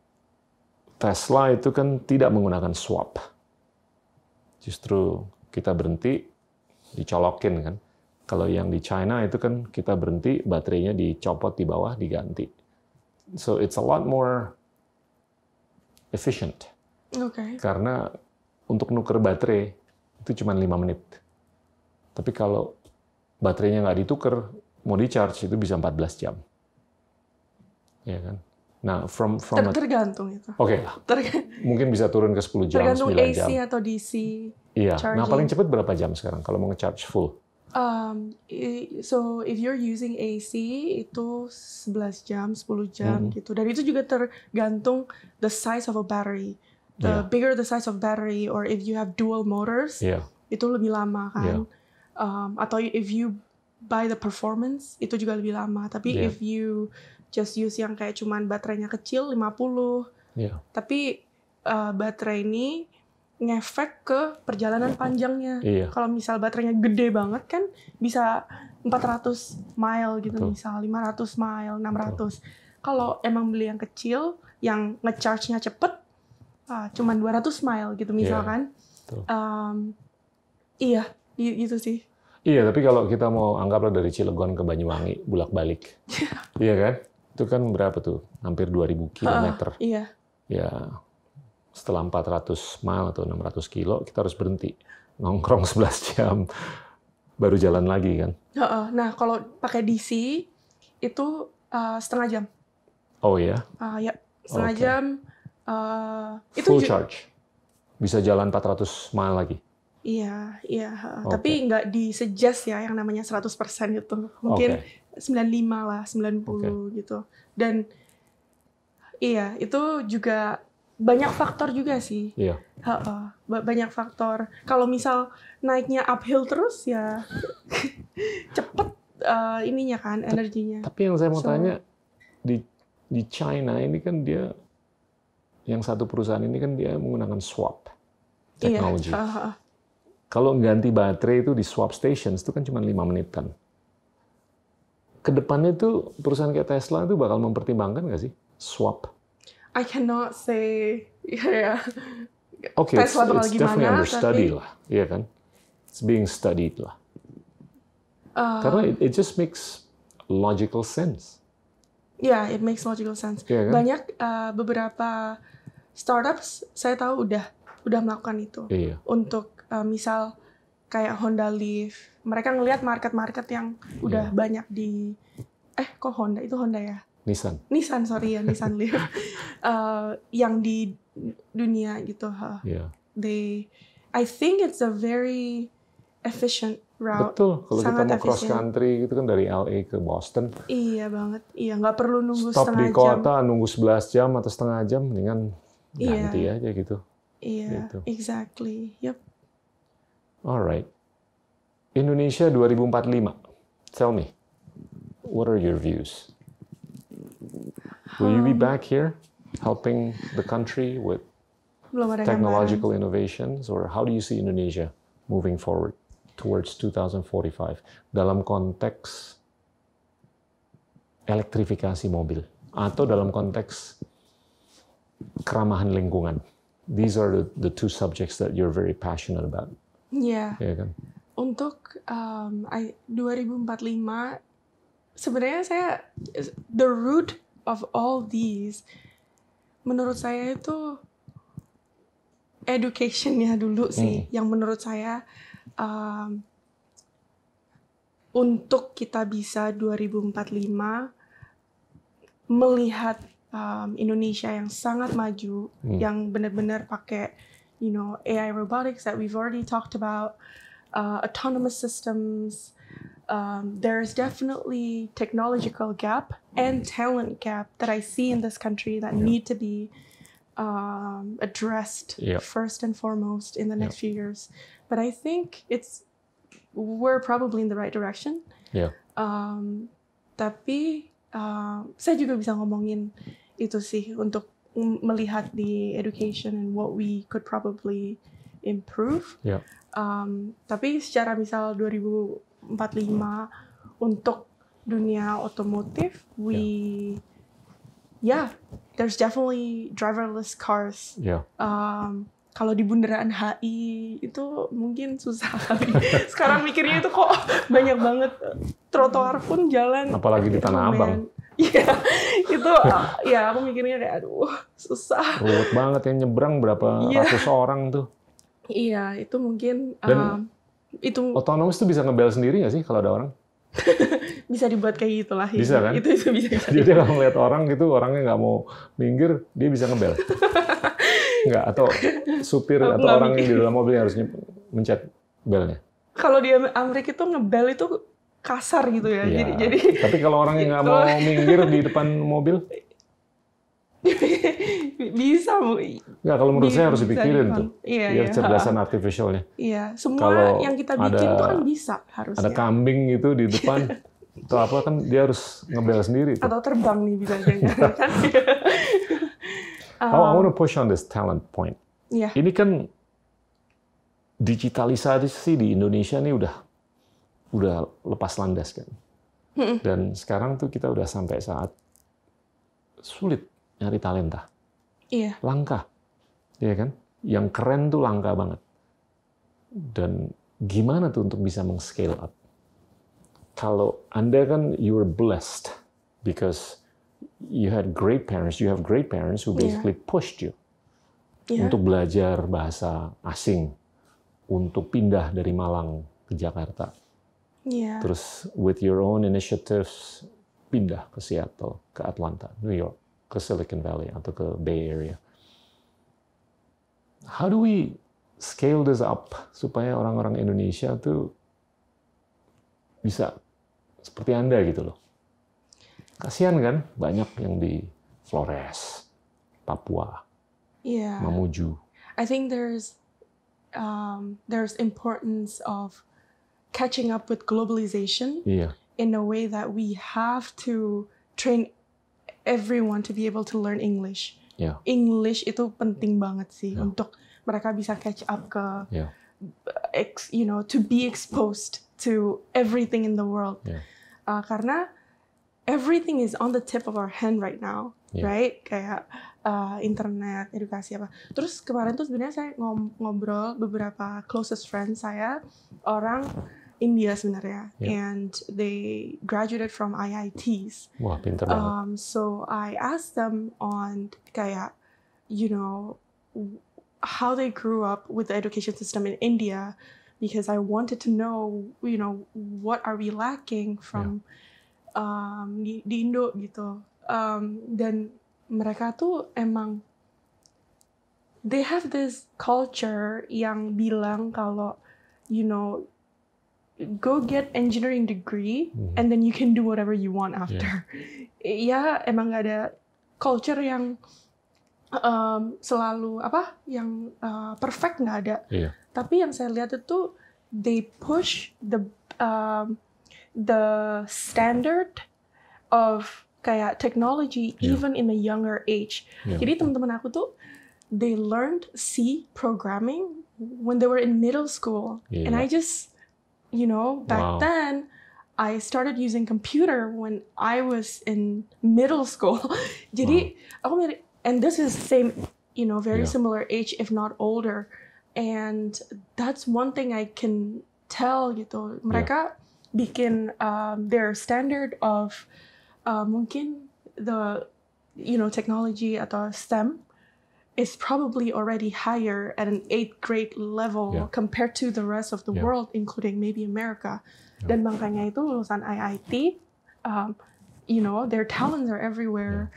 Tesla itu kan tidak menggunakan swap justru kita berhenti dicolokin kan. Kalau yang di China itu kan kita berhenti, baterainya dicopot di bawah, diganti. So it's a lot more efficient. Okay. Karena untuk nuker baterai itu cuma lima menit. Tapi kalau baterainya nggak dituker, mau di charge itu bisa 14 jam. Ya kan? Nah, from from Ter tergantung itu. Oke. Okay. Terg Mungkin bisa turun ke 10 jam, tergantung 9 jam. AC atau DC. Iya. Nah, charging. Nah, paling cepat berapa jam sekarang kalau mau nge-charge full? Um, so if you're using AC itu 11 jam, 10 jam mm -hmm. gitu. Dan itu juga tergantung the size of a battery. The yeah. bigger the size of battery or if you have dual motors, yeah. itu lebih lama kan. Yeah. Um, atau if you buy the performance itu juga lebih lama. Tapi yeah. if you just use yang kayak cuman baterainya kecil 50 yeah. Iya. tapi uh, baterai ini ngefek ke perjalanan panjangnya. Iya. Kalau misal baterainya gede banget kan bisa 400 mile gitu Betul. misal 500 mile, 600. Kalau emang beli yang kecil yang ngecharge-nya cepet uh, cuman 200 mile gitu iya. misalkan. Yeah. Um, iya, gitu sih. Iya, tapi kalau kita mau anggaplah dari Cilegon ke Banyuwangi bulak balik iya. iya kan? Itu kan berapa tuh? Hampir 2000 km. Uh, iya. Ya setelah 400 mil atau 600 kilo kita harus berhenti nongkrong 11 jam baru jalan lagi kan. Uh, uh. Nah kalau pakai DC itu uh, setengah jam. Oh ya? Uh, ya setengah okay. jam. Uh, itu Full charge bisa jalan 400 mil lagi. Iya, iya. Okay. Tapi nggak di suggest ya yang namanya 100% itu. Mungkin okay. 95 lah, 90 okay. gitu. Dan iya, itu juga banyak faktor juga sih. Iya. -ha. banyak faktor. Kalau misal naiknya uphill terus ya cepet uh, ininya kan energinya. Tapi yang saya mau so, tanya di di China ini kan dia yang satu perusahaan ini kan dia menggunakan swap technology. Iya. Kalau ganti baterai itu di swap stations itu kan cuma lima menit menitan kedepannya tuh perusahaan kayak Tesla itu bakal mempertimbangkan nggak sih swap? I cannot say. ya Yeah. Oke, okay, Tesla it's, bakal it's definitely gimana, under study tapi... lah, iya kan? It's being studied lah. Uh, Karena it, it just makes logical sense. Yeah, it makes logical sense. Yeah, kan? Banyak uh, beberapa startups saya tahu udah udah melakukan itu. yeah. Untuk uh, misal kayak Honda Leaf. Mereka ngelihat market-market yang udah yeah. banyak di eh kok Honda itu Honda ya? Nissan. Nissan sorry ya Nissan Leaf uh, yang di dunia gitu. Huh. Yeah. They I think it's a very efficient route. Betul, kalau Sangat kita mau cross efficient. country gitu kan dari LA ke Boston. Iya banget, iya nggak perlu nunggu setengah jam. Stop di kota jam. nunggu 11 jam atau setengah jam, dengan iya. ganti aja gitu. Iya, gitu. exactly, yep. Alright. Indonesia 2045. Tell me, what are your views? Will you be um, back here helping the country with technological innovations or how do you see Indonesia moving forward towards 2045 dalam konteks elektrifikasi mobil atau dalam konteks keramahan lingkungan? These are the, the two subjects that you're very passionate about. Iya. Yeah. Iya kan? Untuk um, 2045 sebenarnya saya the root of all these menurut saya itu educationnya dulu sih hmm. yang menurut saya um, untuk kita bisa 2045 melihat um, Indonesia yang sangat maju hmm. yang benar-benar pakai you know, AI robotics that we've already talked about, uh, autonomous systems. Um, there is definitely technological gap and talent gap that I see in this country that yeah. need to be um, addressed yeah. first and foremost in the next yeah. few years. But I think it's we're probably in the right direction. Yeah. Um, tapi uh, saya juga bisa ngomongin itu sih untuk melihat di education and what we could probably improve. Yeah. Um, tapi secara misal 2045 untuk dunia otomotif, we yeah, yeah there's definitely driverless cars. Yeah. Um, kalau di bundaran HI itu mungkin susah kali. Sekarang mikirnya itu kok banyak banget trotoar pun jalan. Apalagi di Tanah Abang. Iya, itu ah, ya aku mikirnya kayak aduh susah. Ruwet banget yang nyebrang berapa yeah. ratus orang tuh. Iya, itu mungkin Dan um, itu otonomis tuh bisa ngebel sendiri nggak sih kalau ada orang? bisa dibuat kayak gitulah. Iya. Bisa kan? Itu, itu bisa. bisa Jadi kalau ngeliat orang gitu orangnya nggak mau minggir, dia bisa ngebel. Enggak atau supir atau orang yang di dalam mobil harusnya mencet belnya. Kalau di Amerika itu ngebel itu kasar gitu ya. ya. Jadi, jadi Tapi kalau orang yang nggak gitu. mau minggir di depan mobil bisa bu. Nggak kalau menurut bisa, saya harus dipikirin bisa, tuh. Iya, ya, iya. cerdasan artificialnya. Iya, semua kalau yang kita bikin ada, tuh kan bisa harus Ada kambing gitu di depan atau apa kan dia harus ngebel sendiri. Tuh. Atau terbang nih bisa jangan. um, oh, I want to push on this talent point. Iya. Ini kan digitalisasi di Indonesia nih udah udah lepas landas kan. Dan sekarang tuh kita udah sampai saat sulit nyari talenta. Iya. Langka. Iya kan? Yang keren tuh langka banget. Dan gimana tuh untuk bisa meng-scale up? Kalau Anda kan you were blessed because you had great parents, you have great parents who iya. basically yeah. pushed you yeah. untuk belajar bahasa asing, untuk pindah dari Malang ke Jakarta Iya. Terus with your own initiatives pindah ke Seattle, ke Atlanta, New York, ke Silicon Valley atau ke Bay Area. How do we scale this up supaya orang-orang Indonesia tuh bisa seperti Anda gitu loh. Kasihan kan banyak yang di Flores, Papua, yeah. Mamuju. I think there's um, there's importance of catching up with globalization yeah. in a way that we have to train everyone to be able to learn English. Yeah. English itu penting banget sih yeah. untuk mereka bisa catch up ke yeah. Iya. you know to be exposed to everything in the world. Yeah. Iya. Uh, karena everything is on the tip of our hand right now, yeah. right? Kayak uh, internet, edukasi apa. Terus kemarin tuh sebenarnya saya ngobrol beberapa closest friends saya orang India sebenarnya, yeah. and they graduated from IITs. Wah, pinter banget. Um, so I asked them on kayak, you know, how they grew up with the education system in India, because I wanted to know, you know, what are we lacking from yeah. um, di, di Indo gitu. Um, dan mereka tuh emang they have this culture yang bilang kalau you know go get engineering degree hmm. and then you can do whatever you want after. Yeah. ya emang nggak ada culture yang um, selalu apa yang uh, perfect nggak ada. Yeah. Tapi yang saya lihat itu they push the um, the standard of kayak technology yeah. even in a younger age. Yeah. Jadi teman-teman aku tuh they learned C programming when they were in middle school, yeah. and I iya. just you know back wow. then I started using computer when I was in middle school. Jadi wow. aku oh, and this is same, you know, very yeah. similar age if not older. And that's one thing I can tell gitu. Mereka yeah. bikin um, their standard of uh, mungkin the you know technology atau STEM is probably already higher at an eighth grade level yeah. compared to the rest of the yeah. world, including maybe America. Yeah. Dan makanya itu lulusan IIT, um, you know, their talents are everywhere,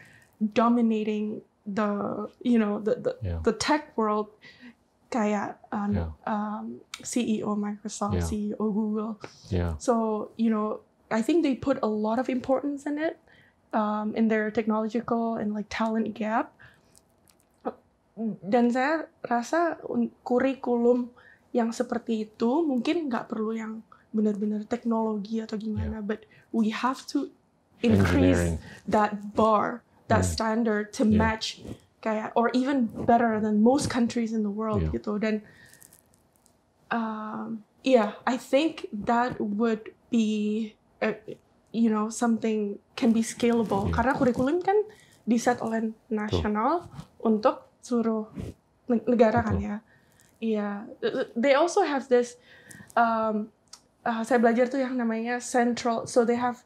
dominating the you know the the, the tech world. Kayak um, um, CEO Microsoft, CEO Google. Yeah. So you know, I think they put a lot of importance in it, um, in their technological and like talent gap dan saya rasa kurikulum yang seperti itu mungkin nggak perlu yang benar-benar teknologi atau gimana, yeah. but we have to increase that bar, that yeah. Mm. standard to yeah. match kayak or even better than most countries in the world yeah. gitu. Dan um, yeah, I think that would be a, uh, you know something can be scalable yeah. karena kurikulum kan diset oleh nasional untuk seluruh negara kan ya. Iya, yeah. they also have this. Um, uh, saya belajar tuh yang namanya central. So they have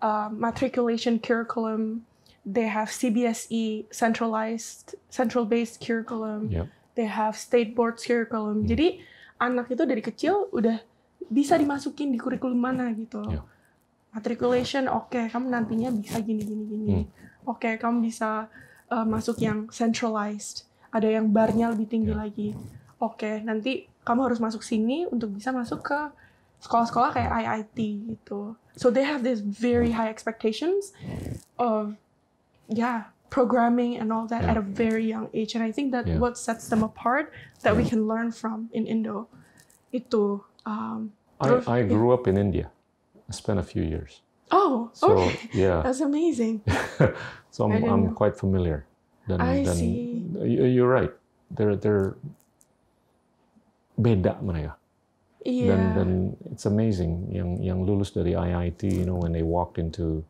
uh, matriculation curriculum. They have CBSE centralized, central based curriculum. Yep. They have state boards curriculum. Hmm. Jadi anak itu dari kecil udah bisa dimasukin di kurikulum mana gitu. Yep. Matriculation, oke, okay, kamu nantinya bisa gini gini gini. Hmm. Oke, okay, kamu bisa uh, masuk yang centralized, ada yang barnya lebih tinggi yeah. lagi. Oke, okay, nanti kamu harus masuk sini untuk bisa masuk ke sekolah-sekolah kayak IIT gitu. So they have this very high expectations of yeah, programming and all that yeah. at a very young age and I think that yeah. what sets them apart that yeah. we can learn from in Indo. Itu um, I, I grew up in India. I spent a few years. Oh, so, okay. Yeah. That's amazing. so I'm, I'm quite familiar. Than, I see. You're right. They're they're beda mereka. Yeah. Dan dan it's amazing yang yang lulus dari IIT, you know, when they walked into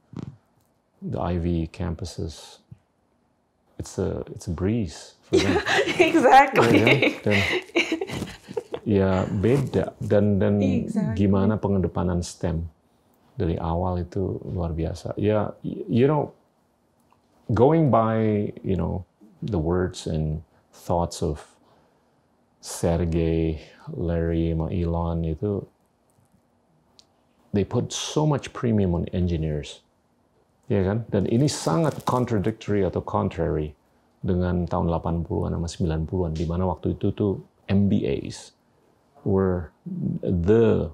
the Ivy campuses, it's a it's a breeze for them. exactly. Yeah, ya? Dan, beda dan dan exactly. gimana pengedepanan STEM dari awal itu luar biasa. Ya, yeah, you know, going by you know the words and thoughts of Sergey, Larry, Elon itu, they put so much premium on engineers, ya yeah kan? Dan ini sangat contradictory atau contrary dengan tahun 80-an sama 90-an, di mana waktu itu tuh MBAs were the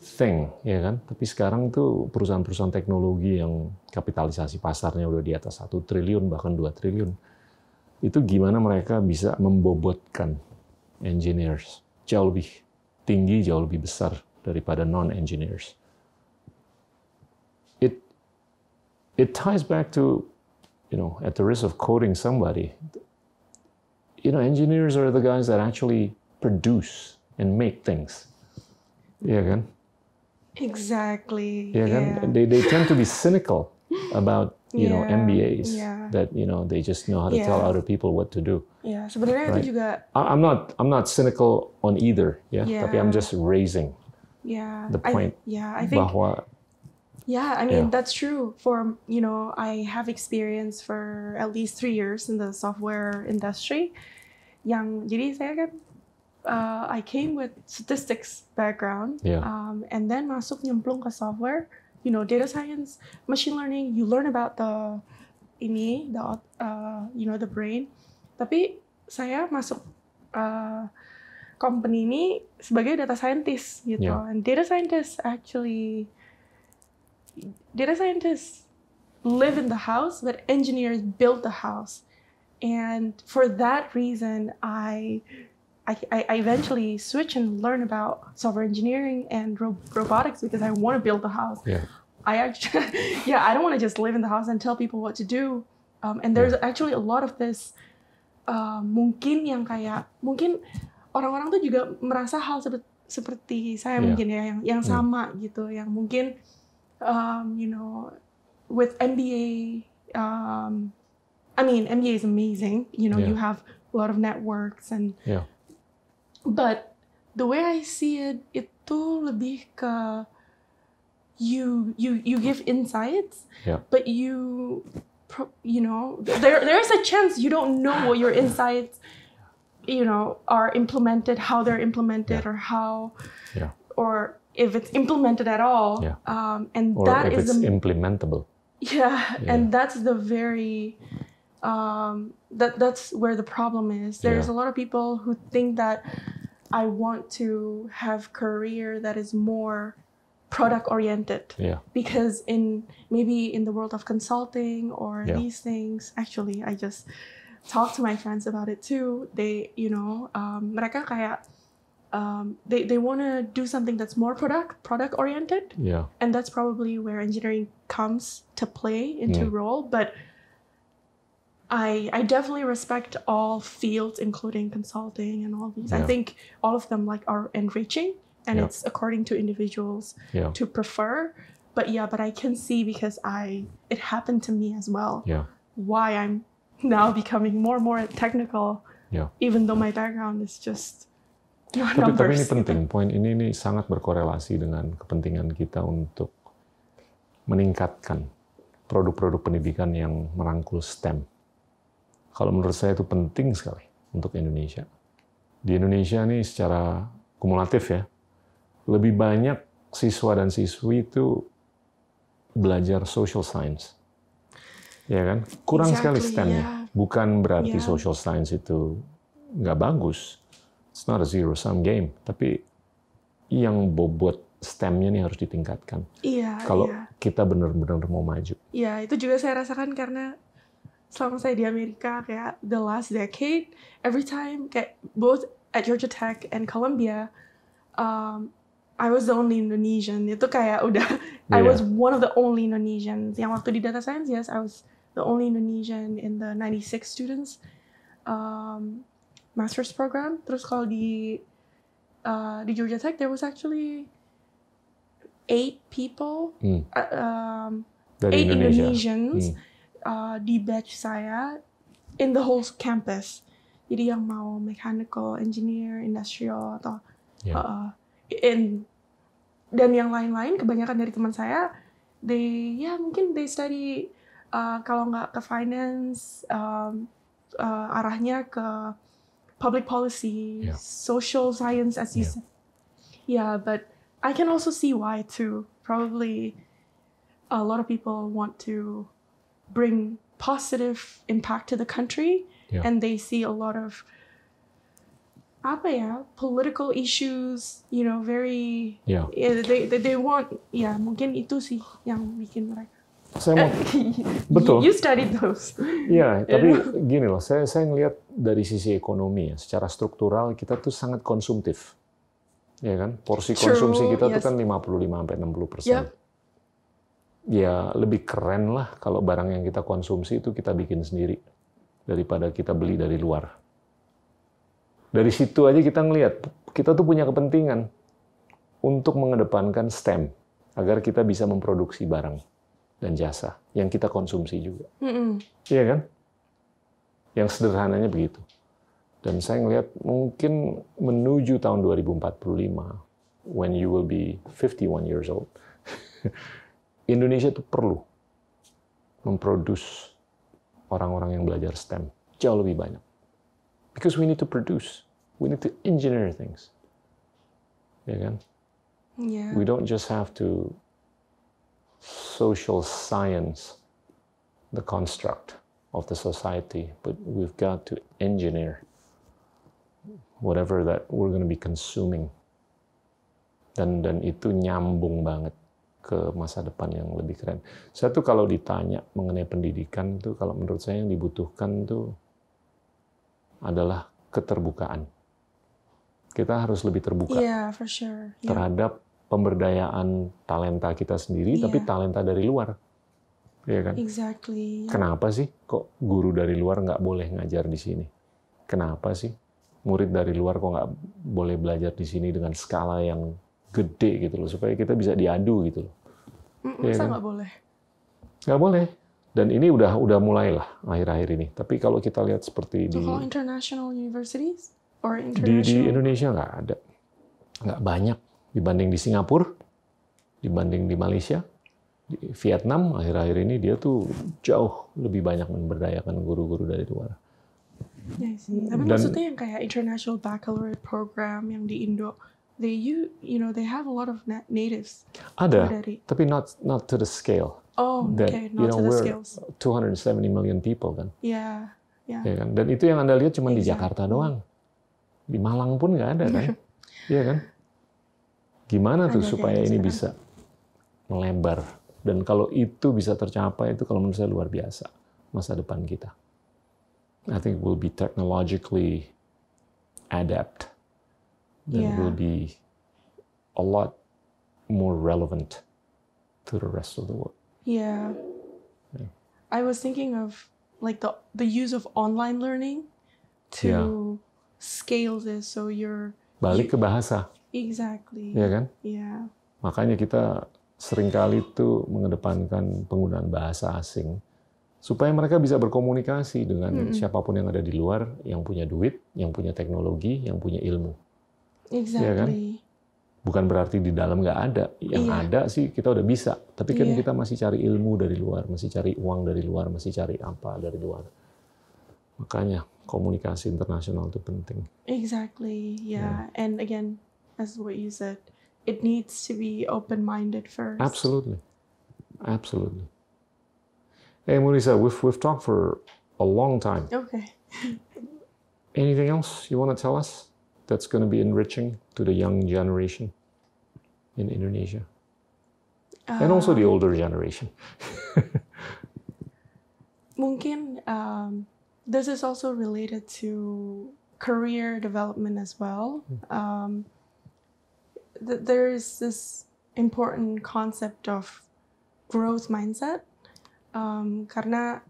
thing, ya kan? Tapi sekarang tuh perusahaan-perusahaan teknologi yang kapitalisasi pasarnya udah di atas satu triliun bahkan 2 triliun, itu gimana mereka bisa membobotkan engineers jauh lebih tinggi, jauh lebih besar daripada non-engineers. It it ties back to you know at the risk of quoting somebody, you know engineers are the guys that actually produce and make things. Iya kan? Exactly. Yeah, yeah. They, they tend to be cynical about you yeah, know MBAs yeah. that you know they just know how to yeah. tell other people what to do. Yeah, sebenarnya right? itu juga. I'm not I'm not cynical on either. Yeah, yeah. tapi I'm just raising. Yeah. The point. I, yeah, I think. Bahwa, yeah, I mean that's true. For you know, I have experience for at least three years in the software industry. Yang jadi saya kan uh, I came with statistics background. Yeah. Um, and then masuk nyemplung ke software. You know, data science, machine learning. You learn about the ini, the uh, you know the brain. Tapi saya masuk uh, company ini sebagai data scientist gitu. Yeah. And data scientist actually, data scientists live in the house, but engineers build the house. And for that reason, I I, I, eventually switch and learn about software engineering and ro- robotics because I want to build a house. Yeah. I actually, yeah, I don't want to just live in the house and tell people what to do. Um, and there's yeah. actually a lot of this. Uh, mungkin yang kayak mungkin orang-orang tuh juga merasa hal seperti seperti saya yeah. mungkin ya yang yang sama yeah. gitu, yang mungkin um, you know with MBA. Um, I mean, MBA is amazing. You know, yeah. you have a lot of networks and yeah. But the way I see it, itu lebih ke you you you give insights, yeah. but you you know there there's a chance you don't know what your insights you know are implemented, how they're implemented, yeah. or how yeah. or if it's implemented at all. Yeah. Um, and or that if is it's implementable. Yeah, yeah, and that's the very um, that that's where the problem is. There's yeah. a lot of people who think that I want to have career that is more product oriented. Yeah. Because in maybe in the world of consulting or yeah. these things, actually I just talk to my friends about it too. They, you know, um, mereka kayak um, they they want to do something that's more product product oriented. Yeah. And that's probably where engineering comes to play into mm. role, but I I definitely respect all fields, including consulting and all these. Yeah. I think all of them like are enriching, and yeah. it's according to individuals yeah. to prefer. But yeah, but I can see because I it happened to me as well. Yeah, why I'm now becoming more and more technical. Yeah, even though my background is just not tapi, numbers. Tapi ini penting. Poin ini ini sangat berkorelasi dengan kepentingan kita untuk meningkatkan produk-produk pendidikan yang merangkul STEM kalau menurut saya itu penting sekali untuk Indonesia. Di Indonesia nih secara kumulatif ya, lebih banyak siswa dan siswi itu belajar social science. Ya kan? Kurang exactly, sekali STEM-nya. Yeah. Bukan berarti yeah. social science itu nggak bagus. It's not a zero sum game, tapi yang bobot STEM-nya nih harus ditingkatkan. Iya. Kalau iya. kita benar-benar mau maju. Iya, itu juga saya rasakan karena selama saya di Amerika kayak the last decade every time kayak both at Georgia Tech and Columbia um, I was the only Indonesian itu kayak udah yeah. I iya. was one of the only Indonesians yang waktu di data science yes I was the only Indonesian in the 96 students um, master's program terus kalau di uh, di Georgia Tech there was actually eight people hmm. uh, um, Dari eight Indonesia. Indonesians hmm uh, di batch saya in the whole campus. Jadi yang mau mechanical engineer, industrial atau yeah. uh, uh in dan yang lain-lain kebanyakan dari teman saya they ya yeah, mungkin they study uh, kalau nggak ke finance um, uh, arahnya ke public policy, yeah. social science as you yeah. said. Yeah, but I can also see why too. Probably a lot of people want to bring positive impact to the country yeah. and they see a lot of apa ah, ya political issues you know very yeah. yeah they, they they want yeah, mungkin itu sih yang bikin mereka saya mau betul you studied those Iya, tapi gini loh saya saya ngelihat dari sisi ekonomi ya secara struktural kita tuh sangat konsumtif ya kan porsi konsumsi True, kita yes. tuh kan 55 sampai 60 persen ya lebih keren lah kalau barang yang kita konsumsi itu kita bikin sendiri daripada kita beli dari luar. Dari situ aja kita ngelihat kita tuh punya kepentingan untuk mengedepankan STEM agar kita bisa memproduksi barang dan jasa yang kita konsumsi juga. Mm-hmm. Iya kan? Yang sederhananya begitu. Dan saya ngelihat mungkin menuju tahun 2045 when you will be 51 years old Indonesia itu perlu memproduce orang-orang yang belajar STEM jauh lebih banyak. Because we need to produce, we need to engineer things, ya kan? Yeah. We don't just have to social science the construct of the society, but we've got to engineer whatever that we're going to be consuming. Dan dan itu nyambung banget ke masa depan yang lebih keren. Saya tuh kalau ditanya mengenai pendidikan tuh kalau menurut saya yang dibutuhkan tuh adalah keterbukaan. Kita harus lebih terbuka yeah, for sure. yeah. terhadap pemberdayaan talenta kita sendiri, yeah. tapi talenta dari luar, ya kan? Exactly. Kenapa sih kok guru dari luar nggak boleh ngajar di sini? Kenapa sih murid dari luar kok nggak boleh belajar di sini dengan skala yang gede gitu loh supaya kita bisa diadu gitu loh Iya masa kan? nggak boleh? Nggak boleh. Dan ini udah udah mulai lah akhir-akhir ini. Tapi kalau kita lihat seperti di international universities or international? Di, di Indonesia nggak ada, nggak banyak dibanding di Singapura, dibanding di Malaysia, di Vietnam akhir-akhir ini dia tuh jauh lebih banyak memberdayakan guru-guru dari luar. Ya sih. Tapi Dan, maksudnya yang kayak international baccalaureate program yang di Indo they you you know they have a lot of natives. Ada, dari. tapi not not to the scale. Oh, that, okay, not you know, to the scales. 270 million people kan. Yeah, yeah. Ya kan? Dan itu yang anda lihat cuma exactly. di Jakarta doang. Di Malang pun nggak ada kan? Iya kan? Gimana tuh ada, supaya gitu ini bisa melebar? Dan kalau itu bisa tercapai itu kalau menurut saya luar biasa masa depan kita. I think we'll be technologically adept that yeah. will be a lot more relevant to the rest of the world. Yeah. yeah. I was thinking of like the the use of online learning to yeah. scale this so you're balik ke bahasa. Exactly. Iya kan? Yeah. Makanya kita seringkali itu mengedepankan penggunaan bahasa asing supaya mereka bisa berkomunikasi dengan mm -hmm. siapapun yang ada di luar, yang punya duit, yang punya teknologi, yang punya ilmu. Iya kan? Exactly. Ya kan? Bukan berarti di dalam nggak ada. Yang yeah. ada sih kita udah bisa. Tapi kan yeah. kita masih cari ilmu dari luar, masih cari uang dari luar, masih cari apa dari luar. Makanya komunikasi internasional itu penting. Exactly. Yeah. yeah. And again, as what you said, it needs to be open-minded first. Absolutely. Absolutely. Hey, Munisa, we've we've talked for a long time. Okay. Anything else you want to tell us? that's going to be enriching to the young generation in Indonesia. Uh, and also the ah. older generation. Mungkin um, this is also related to career development as well. Hmm. Um, th there is this important concept of growth mindset. Um, karena,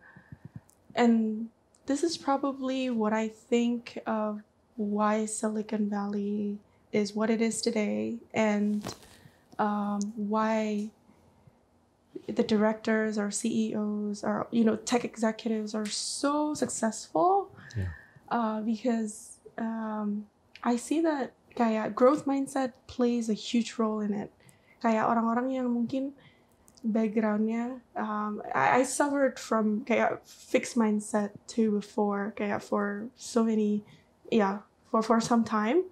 and this is probably what I think of why Silicon Valley is what it is today and um, why the directors or CEOs or you know tech executives are so successful yeah. uh, because um, I see that kayak growth mindset plays a huge role in it. Kayak orang-orang yang mungkin backgroundnya, um, I, I suffered from kayak fixed mindset too before kayak for so many, yeah, for for some time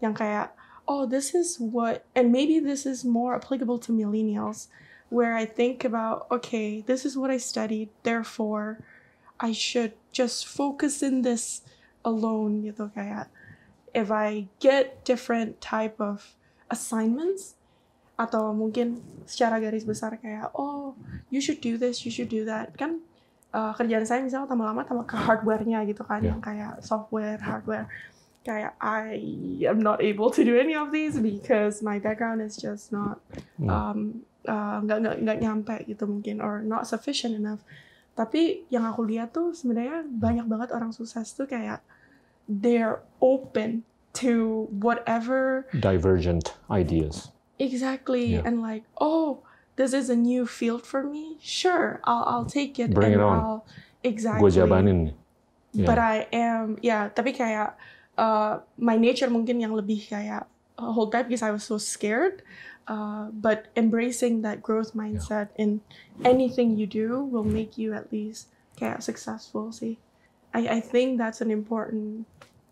yang kayak oh this is what and maybe this is more applicable to millennials where I think about okay this is what I studied therefore I should just focus in this alone gitu kayak if I get different type of assignments atau mungkin secara garis besar kayak oh you should do this you should do that kan uh, kerjaan saya misalnya tambah lama tambah ke hardwarenya gitu kan yeah. yang kayak software hardware kayak I am not able to do any of these because my background is just not hmm. um, uh, nggak nggak nggak nyampe gitu mungkin or not sufficient enough. Tapi yang aku lihat tuh sebenarnya banyak banget orang sukses tuh kayak they're open to whatever divergent ideas. Exactly, yeah. and like oh this is a new field for me. Sure, I'll I'll take it Bring and it on. I'll exactly. Gue jabanin. Yeah. But I am yeah, tapi kayak uh, my nature mungkin yang lebih kayak uh, hold back because I was so scared. Uh, but embracing that growth mindset yeah. in anything you do will mm-hmm. make you at least kayak successful. See, I, I think that's an important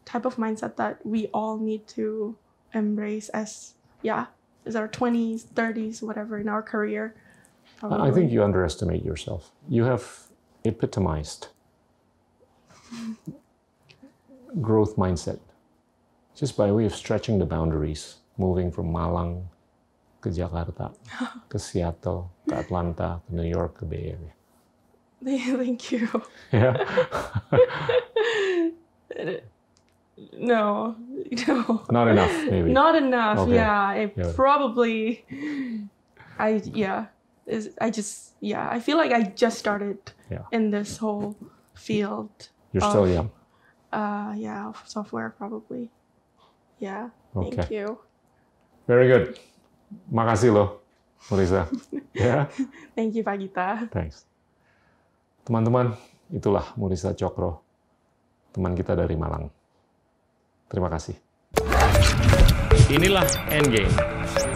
type of mindset that we all need to embrace as yeah, as our twenties, thirties, whatever in our career. Probably. I think you underestimate yourself. You have epitomized growth mindset, just by way of stretching the boundaries, moving from Malang to Jakarta, to Seattle, to Atlanta, to New York, to Bay Area. Thank you. Yeah. no, no. Not enough, maybe. Not enough. Okay. Yeah, I yeah. probably. I yeah. Is I just yeah. I feel like I just started yeah. in this whole field. You're still young. Uh, yeah, software probably. Yeah. Okay. Thank you. Very good. Makasih loh, Melissa. yeah. Thank you, Pak Gita. Thanks. Teman-teman, itulah Murisa Cokro, teman kita dari Malang. Terima kasih. Inilah Endgame.